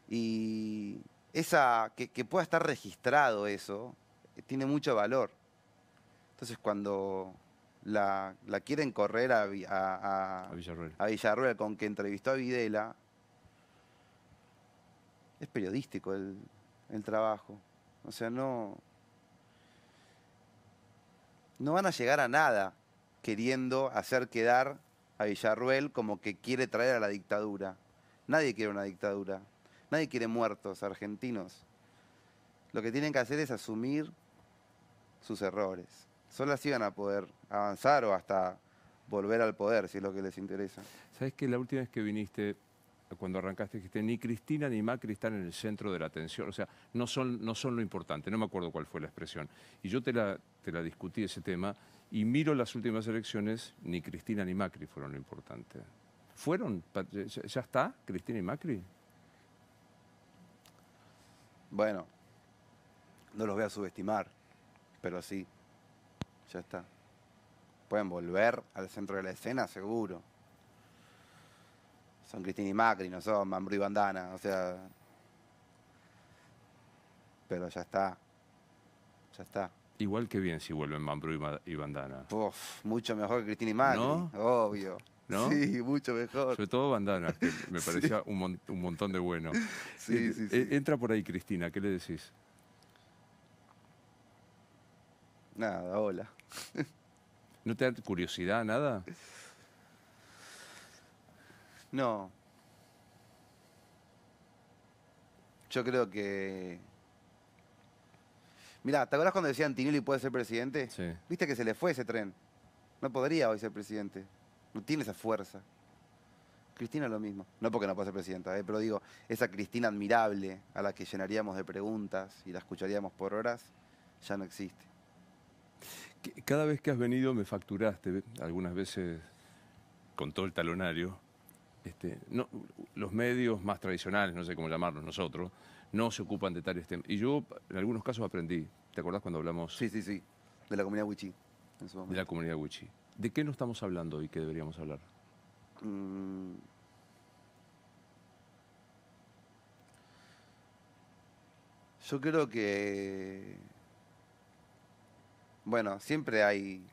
Speaker 2: Y esa, que, pueda estar registrado eso, eh, tiene mucho valor. Entonces cuando la, quieren correr a, Villarruel. con que entrevistó a Videla, es periodístico el, trabajo. O sea, no, no van a llegar a nada queriendo hacer quedar a Villarruel como que quiere traer a la dictadura. Nadie quiere una dictadura. Nadie quiere muertos argentinos. Lo que tienen que hacer es asumir sus errores. Solo así van a poder avanzar o hasta
Speaker 1: volver al poder, si es lo que les interesa. ¿Sabes que la última vez que viniste, cuando arrancaste, dijiste, ni Cristina ni Macri están en el centro de la atención? O sea, no son, no son lo importante, no me acuerdo cuál fue la expresión. Y yo te la, te la discutí ese tema y miro las últimas elecciones, ni Cristina ni Macri fueron lo importante. ¿Fueron? ¿Ya está Cristina y Macri? Bueno, no los voy a
Speaker 2: subestimar, pero sí, ya está. Pueden volver al centro de la escena, seguro. Son Cristina y Macri, no son Mambrú y Bandana, o sea. Pero ya está. Ya está.
Speaker 1: Igual que bien si vuelven Mambrú y Bandana. Uf, mucho mejor que Cristina y
Speaker 2: Macri, obvio. Sí, mucho mejor.
Speaker 1: Sobre todo Bandana, que me parecía un, montón de bueno. Sí, eh, eh, sí, Entra por ahí, Cristina, ¿qué le decís? Nada, hola. ¿No te da curiosidad, nada? No.
Speaker 2: Yo creo que. mira, ¿te acuerdas cuando decían Tinelli puede ser presidente? Sí. Viste que se le fue ese tren. No podría hoy ser presidente. No tiene esa fuerza. Cristina lo mismo. No porque no pueda ser presidenta, eh, pero digo, esa Cristina admirable a la que llenaríamos de preguntas y la escucharíamos por horas,
Speaker 1: ya no existe. Cada vez que has venido me facturaste, algunas veces con todo el talonario. Este, los medios más tradicionales, no sé cómo llamarlos nosotros, no se ocupan de tales temas. Y yo en algunos casos aprendí. ¿Te acordás cuando hablamos? Sí, sí, sí. De la comunidad wichí. De la comunidad wichi. ¿De qué no estamos hablando y qué deberíamos hablar? Mm. Yo creo que.
Speaker 2: Bueno, siempre hay.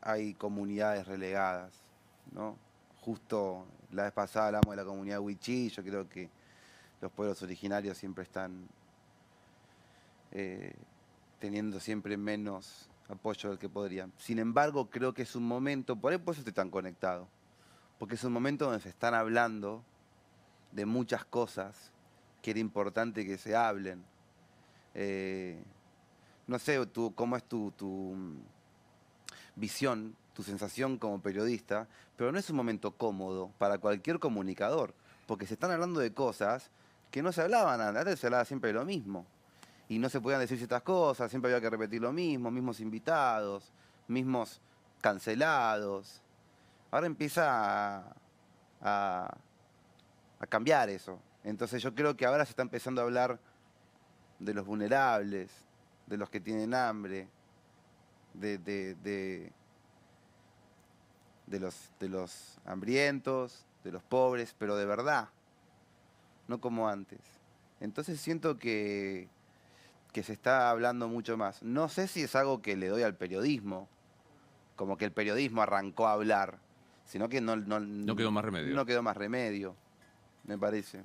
Speaker 2: Hay comunidades relegadas, ¿no? Justo la vez pasada hablamos de la comunidad Wichí, yo creo que los pueblos originarios siempre están eh, teniendo siempre menos apoyo del que podría. Sin embargo, creo que es un momento, por eso estoy tan conectado, porque es un momento donde se están hablando de muchas cosas que era importante que se hablen. Eh, no sé, tú, cómo es tu, tu mm, visión, tu sensación como periodista, pero no es un momento cómodo para cualquier comunicador, porque se están hablando de cosas que no se hablaban antes, se hablaba siempre de lo mismo y no se podían decir ciertas cosas, siempre había que repetir lo mismo, mismos invitados, mismos cancelados. Ahora empieza a, cambiar eso. Entonces yo creo que ahora se está empezando a hablar de los vulnerables, de los que tienen hambre, de, de, de, los, de los hambrientos, de los pobres, pero de verdad, no como antes. Entonces siento que que se está hablando mucho más. No sé si es algo que le doy al periodismo, como que el periodismo arrancó a hablar, sino que no, quedó más remedio. No quedó más remedio,
Speaker 1: me parece.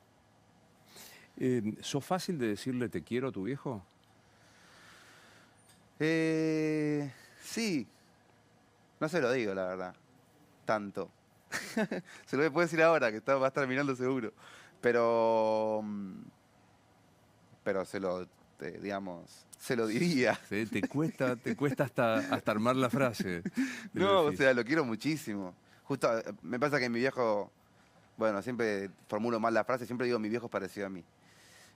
Speaker 1: Eh, ¿Sos fácil de decirle te quiero a tu viejo? Eh, sí.
Speaker 2: No se lo digo, la verdad. Tanto. se lo puedo decir ahora, que está, va a estar mirando seguro. Pero. Mm, pero se lo este, digamos, se lo diría. te cuesta, te cuesta hasta, hasta armar la frase. No, o sea, lo quiero muchísimo. Justo, eh, me pasa que mi viejo, bueno, siempre formulo mal la frase, siempre digo mi viejo es parecido a mí,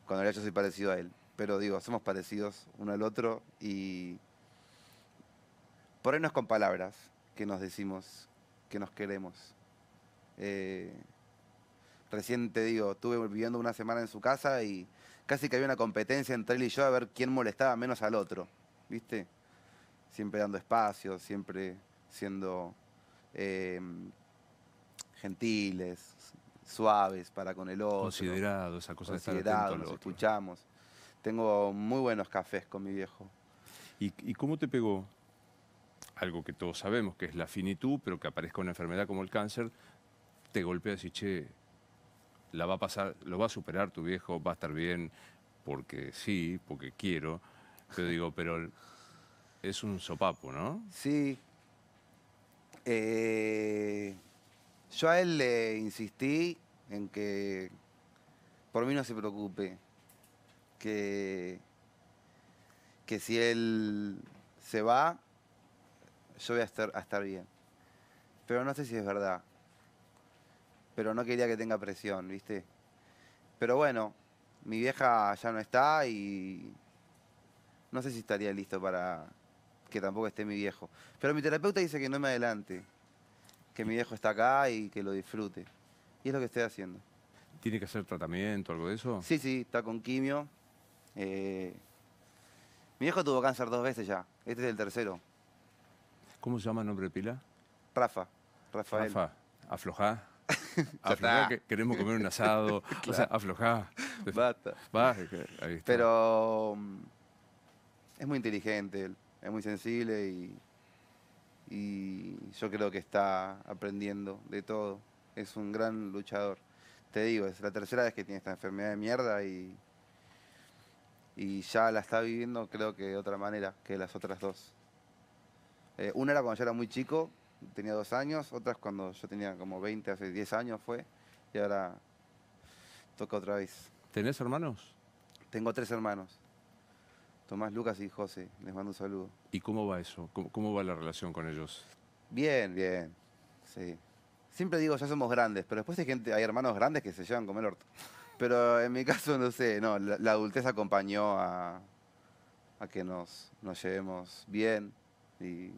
Speaker 2: cuando en yo soy parecido a él. Pero digo, somos parecidos uno al otro y por ahí no es con palabras que nos decimos que nos queremos. Eh, recién te digo, estuve viviendo una semana en su casa y casi que había una competencia entre él y yo a ver quién molestaba menos al otro, ¿viste? Siempre dando espacio, siempre siendo eh, gentiles, suaves para con el otro. Considerado, esa cosa Considerado, de estar escuchamos. Tengo muy buenos cafés con mi viejo.
Speaker 1: ¿Y, cómo te pegó? Algo que todos sabemos, que es la finitud, pero que aparezca una enfermedad como el cáncer, te golpea y che, la va a pasar, lo va a superar tu viejo, va a estar bien, porque sí, porque quiero. yo digo, pero es un sopapo, ¿no? Sí.
Speaker 2: Eh, yo a él le insistí en que por mí no se preocupe, que, que si él se va, yo voy a estar, a estar bien. Pero no sé si es verdad pero no quería que tenga presión, ¿viste? Pero bueno, mi vieja ya no está y no sé si estaría listo para que tampoco esté mi viejo. Pero mi terapeuta dice que no me adelante, que mi viejo está acá y que lo disfrute. Y es lo que estoy haciendo. ¿Tiene que hacer tratamiento, algo de eso? Sí, sí, está con quimio. Eh, mi viejo tuvo cáncer dos veces ya, este es el tercero.
Speaker 1: ¿Cómo se llama el nombre de pila?
Speaker 2: Rafa, Rafael. Rafa,
Speaker 1: aflojá. queremos comer un asado. aflojá. Va,
Speaker 2: Pero es muy inteligente es muy sensible y, yo creo que está aprendiendo de todo. Es un gran luchador. Te digo, es la tercera vez que tiene esta enfermedad de mierda y, y ya la está viviendo creo que de otra manera que las otras dos. Eh, una era cuando yo era muy chico, tenía dos años, otras cuando yo tenía como 20, hace 10 años fue, y ahora toca otra vez. ¿Tenés hermanos? Tengo tres hermanos, Tomás, Lucas y José, les mando un saludo.
Speaker 1: ¿Y cómo va eso? ¿Cómo, cómo va la relación con ellos?
Speaker 2: Bien, bien, sí. Siempre digo, ya somos grandes, pero después hay, gente, hay hermanos grandes que se llevan como el orto. Pero en mi caso, no sé, no, la, adultez acompañó a, a que nos, nos llevemos bien y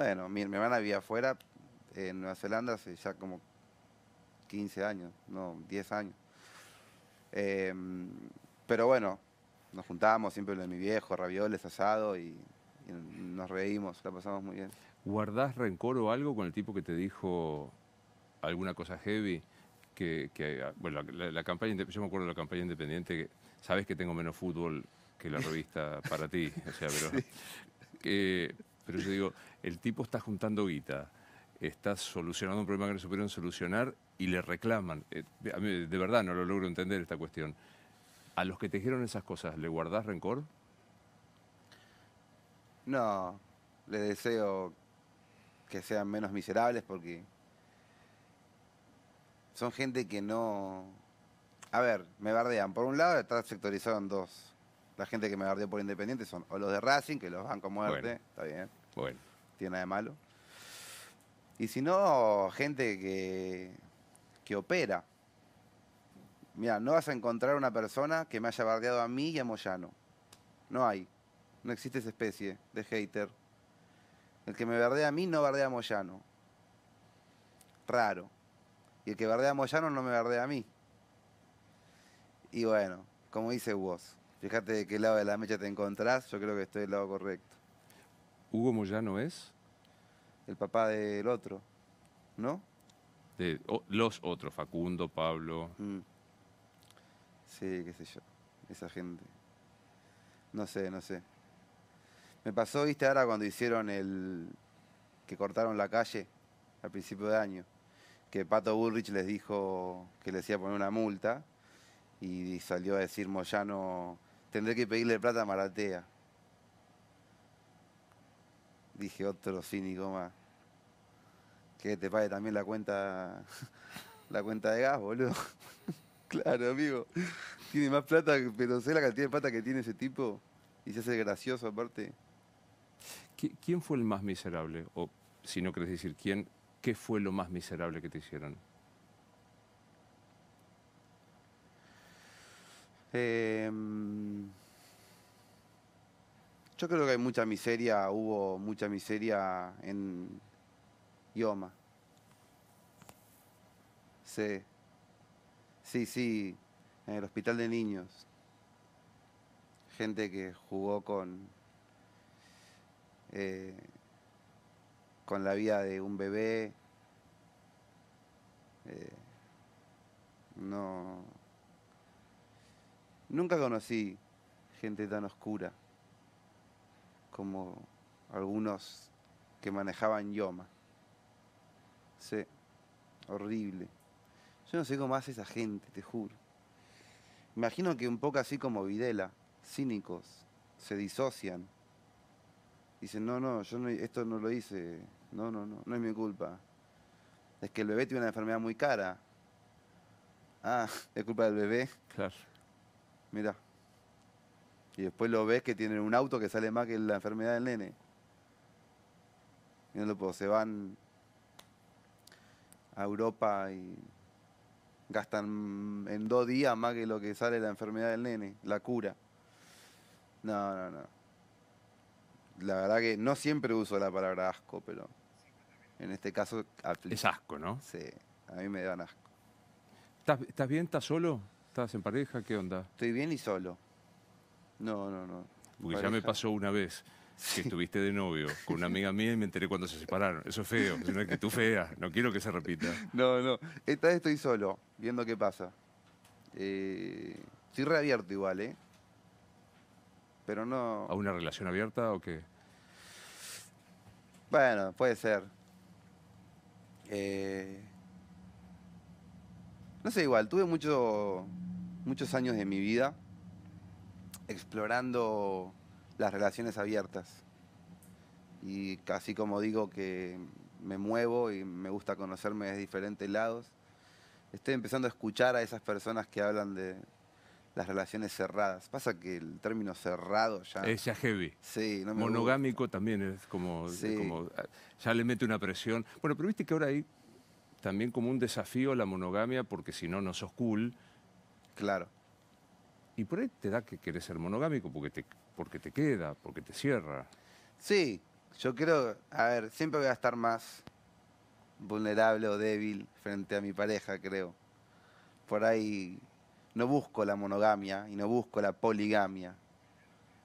Speaker 2: bueno, mi, hermana vivía afuera, en Nueva Zelanda, hace ya como 15 años, no, 10 años. Em, pero bueno, nos juntábamos siempre lo de mi viejo, ravioles, asado y, nos reímos, la pasamos muy bien.
Speaker 1: ¿Guardás rencor o algo con el tipo que te dijo alguna cosa heavy? Que, bueno, la, campaña, yo me acuerdo de la campaña independiente que sabes que tengo menos fútbol que la revista para ti, sea, pero sí. Pero yo digo, el tipo está juntando guita, está solucionando un problema que no supieron solucionar y le reclaman. Eh, de verdad no lo logro entender esta cuestión. ¿A los que te dijeron esas cosas le guardás rencor?
Speaker 2: No, les deseo que sean menos miserables porque son gente que no... A ver, me bardean. Por un lado está sectorizado en dos la gente que me bardeó por Independiente son o los de Racing, que los van con muerte, está bien. Bueno. Tiene nada de malo. Y si no, gente que, que opera. Mira, no vas a encontrar una persona que me haya bardeado a mí y a Moyano. No hay. No existe esa especie de hater. El que me bardea a mí no bardea a Moyano. Raro. Y el que bardea a Moyano no me bardea a mí. Y bueno, como dice vos, Fíjate de qué lado de la mecha te encontrás, yo creo que estoy del lado correcto.
Speaker 1: ¿Hugo Moyano es?
Speaker 2: El papá del otro, ¿no?
Speaker 1: De los otros, Facundo, Pablo. Mm. Sí, qué sé yo, esa gente.
Speaker 2: No sé, no sé. Me pasó, viste, ahora cuando hicieron el... que cortaron la calle al principio de año, que Pato Bullrich les dijo que les iba a poner una multa y salió a decir Moyano Tendré que pedirle plata a Maratea. Dije otro cínico más. Que te pague también la cuenta. la cuenta de gas, boludo. claro, amigo. Tiene más plata, pero sé la cantidad de plata que tiene ese tipo. Y se hace gracioso aparte.
Speaker 1: ¿Quién fue el más miserable? O si no querés decir quién, ¿qué fue lo más miserable que te hicieron? Eh,
Speaker 2: yo creo que hay mucha miseria, hubo mucha miseria en IOMA Sí, sí, sí, en el hospital de niños. Gente que jugó con, eh, con la vida de un bebé. Eh, no Nunca conocí gente tan oscura como algunos que manejaban Yoma. Sí, horrible. Yo no sé cómo hace esa gente, te juro. Imagino que un poco así como Videla, cínicos, se disocian. Dicen, no, no, yo no, esto no lo hice, no, no, no, no es mi culpa. Es que el bebé tiene una enfermedad muy cara. Ah, es culpa del bebé. Claro. Mira Y después lo ves que tienen un auto que sale más que la enfermedad del nene. Y se van a Europa y gastan en dos días más que lo que sale la enfermedad del nene, la cura. No, no, no. La verdad que no siempre uso la palabra asco, pero en este caso... Es asco, ¿no? Sí, a mí me dan asco. ¿Estás,
Speaker 1: estás bien? ¿Estás solo? ¿Estás en pareja? ¿Qué onda? Estoy bien y solo. No, no, no. Porque ya me pasó una vez que estuviste de novio con una amiga mía y me enteré cuando se separaron. Eso es feo, es que tú fea. No quiero que se repita.
Speaker 2: No, no. Esta vez estoy solo, viendo qué pasa. Eh, estoy reabierto igual, ¿eh? Pero no... ¿A una relación abierta o qué? Bueno, puede ser. Eh, no sé, igual, tuve muchos años de mi vida explorando las relaciones abiertas. Y casi como digo que me muevo y me gusta conocerme de diferentes lados, estoy empezando a escuchar a esas personas que hablan de las relaciones cerradas. Pasa que el término cerrado ya... Es ya
Speaker 1: heavy. Sí, no me Monogámico también es como, como... Ya le mete una presión. Bueno, pero viste que ahora hay también como un desafío la monogamia porque si no, no sos cool. Claro. Y por ahí te da que quieres ser monogámico porque te, porque te queda, porque te cierra. Sí, yo creo, a ver, siempre voy a estar
Speaker 2: más vulnerable o débil frente a mi pareja, creo. Por ahí no busco la monogamia y no busco la poligamia.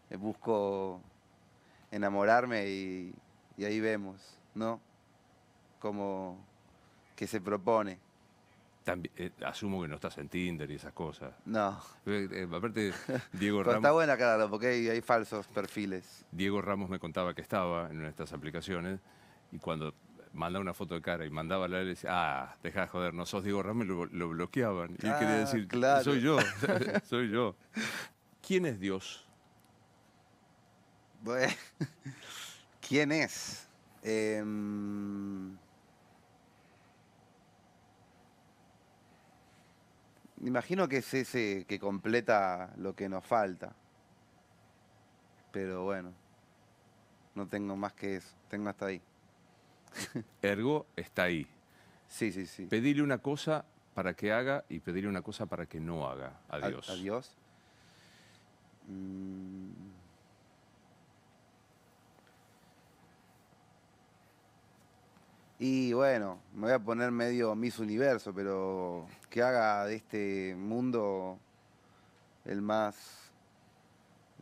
Speaker 2: Eh, busco enamorarme y, y ahí vemos, ¿no?
Speaker 1: Como que se propone. Eh, asumo que no estás en Tinder y esas cosas. No. Eh, eh, aparte, Diego Ramos. Está buena,
Speaker 2: claro, porque hay, falsos perfiles.
Speaker 1: Diego Ramos me contaba que estaba en nuestras estas aplicaciones y cuando mandaba una foto de cara y mandaba la él, decía, ah, dejá de joder, no sos Diego Ramos, lo, lo bloqueaban. Y ah, quería decir, claro. soy yo, soy yo. ¿Quién es Dios?
Speaker 2: ¿Quién es? Em, imagino que es ese que completa lo que nos falta.
Speaker 1: Pero bueno, no tengo más que eso, tengo hasta ahí. Ergo está ahí. Sí, sí, sí. Pedirle una cosa para que haga y pedirle una cosa para que no haga. Adiós. Adiós. Mm.
Speaker 2: Y bueno, me voy a poner medio Miss Universo, pero que haga de este mundo el más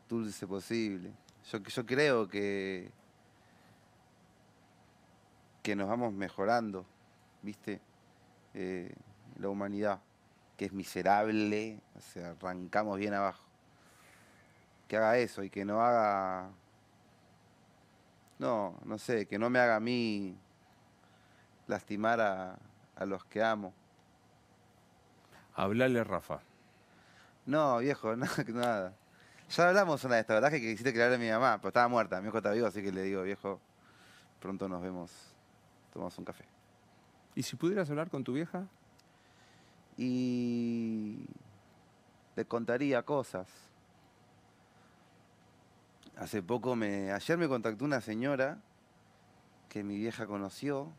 Speaker 2: dulce posible. Yo, yo creo que, que nos vamos mejorando, ¿viste? Eh, la humanidad, que es miserable, o sea, arrancamos bien abajo. Que haga eso y que no haga... No, no sé, que no me haga a mí lastimar a, los que amo.
Speaker 1: Hablale, Rafa.
Speaker 2: No, viejo, nada. Ya hablamos una de estas, ¿verdad? Que quisiste crear a mi mamá, pero estaba muerta. Mi hijo está vivo, así que le digo, viejo, pronto nos vemos. Tomamos un café. ¿Y
Speaker 1: si pudieras hablar con tu vieja?
Speaker 2: Y. te contaría cosas. Hace poco me. Ayer me contactó una señora que mi vieja conoció,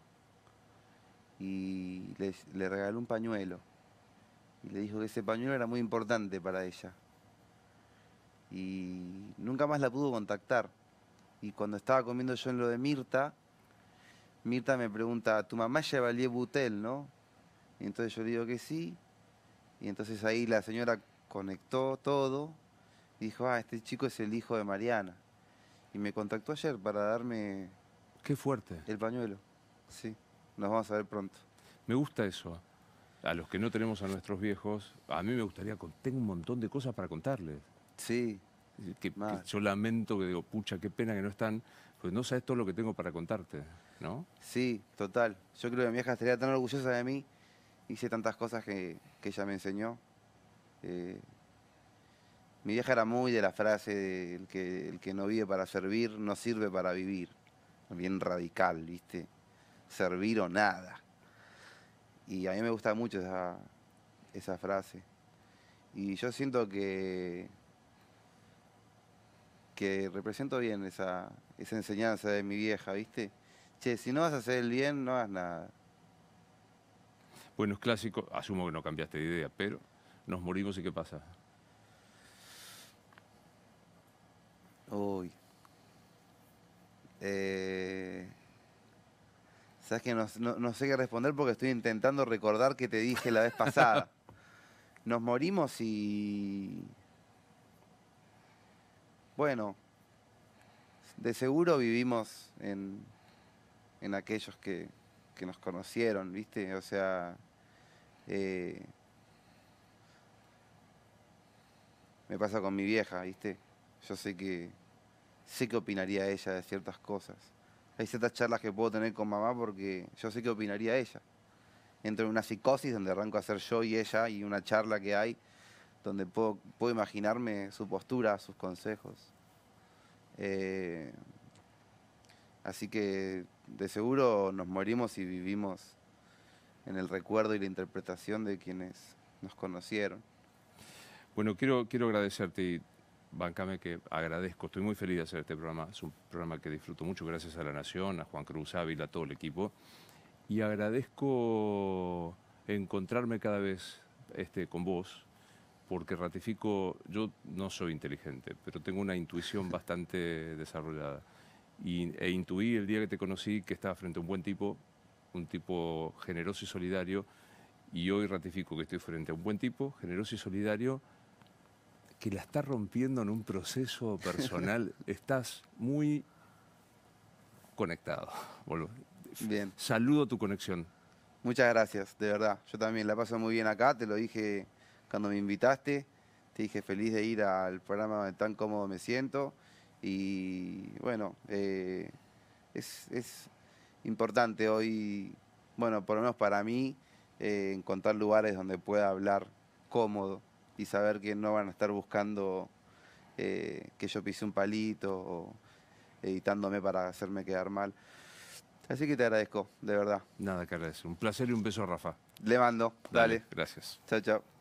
Speaker 2: y le, regaló un pañuelo. Y le dijo que ese pañuelo era muy importante para ella. Y nunca más la pudo contactar. Y cuando estaba comiendo yo en lo de Mirta, Mirta me pregunta, ¿tu mamá lleva valía Butel, no? Y entonces yo le digo que sí. Y entonces ahí la señora conectó todo. Y dijo, ah, este chico es el hijo de Mariana. Y me contactó ayer para darme... Qué fuerte. El pañuelo,
Speaker 1: sí nos vamos a ver pronto. Me gusta eso. A los que no tenemos a nuestros viejos, a mí me gustaría, tengo un montón de cosas para contarles. Sí. Que, yo lamento, que digo, pucha, qué pena que no están, pues no sabes todo lo que tengo para contarte, ¿no?
Speaker 2: Sí, total. Yo creo que mi vieja estaría tan orgullosa de mí. Hice tantas cosas que, ella me enseñó. Eh, mi vieja era muy de la frase que, el que no vive para servir, no sirve para vivir. Bien radical, ¿viste? servir o nada. Y a mí me gusta mucho esa, frase. Y yo siento que, que represento bien esa, enseñanza de mi vieja, ¿viste? Che, si no vas a
Speaker 1: hacer el bien, no hagas nada. Bueno, es clásico, asumo que no cambiaste de idea, pero nos morimos y ¿qué pasa? Uy. Eh...
Speaker 2: Sabes que no, sé qué responder porque estoy intentando recordar que te dije la vez pasada. Nos morimos y. Bueno, de seguro vivimos en, en aquellos que, nos conocieron, ¿viste? O sea. Eh, me pasa con mi vieja, ¿viste? Yo sé que. sé que opinaría ella de ciertas cosas hay ciertas charlas que puedo tener con mamá porque yo sé qué opinaría ella. Entro en una psicosis donde arranco a ser yo y ella y una charla que hay donde puedo, puedo imaginarme su postura, sus consejos. Eh, así que de seguro nos morimos y vivimos en el recuerdo y la interpretación de quienes
Speaker 1: nos conocieron. Bueno, quiero, quiero agradecerte Bancame, que agradezco, estoy muy feliz de hacer este programa, es un programa que disfruto mucho, gracias a La Nación, a Juan Cruz Ávila, a todo el equipo, y agradezco encontrarme cada vez este, con vos, porque ratifico, yo no soy inteligente, pero tengo una intuición bastante desarrollada, y, e intuí el día que te conocí que estaba frente a un buen tipo, un tipo generoso y solidario, y hoy ratifico que estoy frente a un buen tipo, generoso y solidario, que la está rompiendo en un proceso personal. Estás muy conectado.
Speaker 2: Bien. Saludo tu conexión. Muchas gracias, de verdad. Yo también la paso muy bien acá, te lo dije cuando me invitaste. Te dije feliz de ir al programa tan cómodo me siento. Y bueno, eh, es, importante hoy, bueno, por lo menos para mí, eh, encontrar lugares donde pueda hablar cómodo y saber que no van a estar buscando eh, que yo pise un palito o editándome para hacerme quedar mal. Así que te
Speaker 1: agradezco, de verdad. Nada que agradecer. Un placer y un beso Rafa. Le mando. Dale. Gracias. Chao, chao.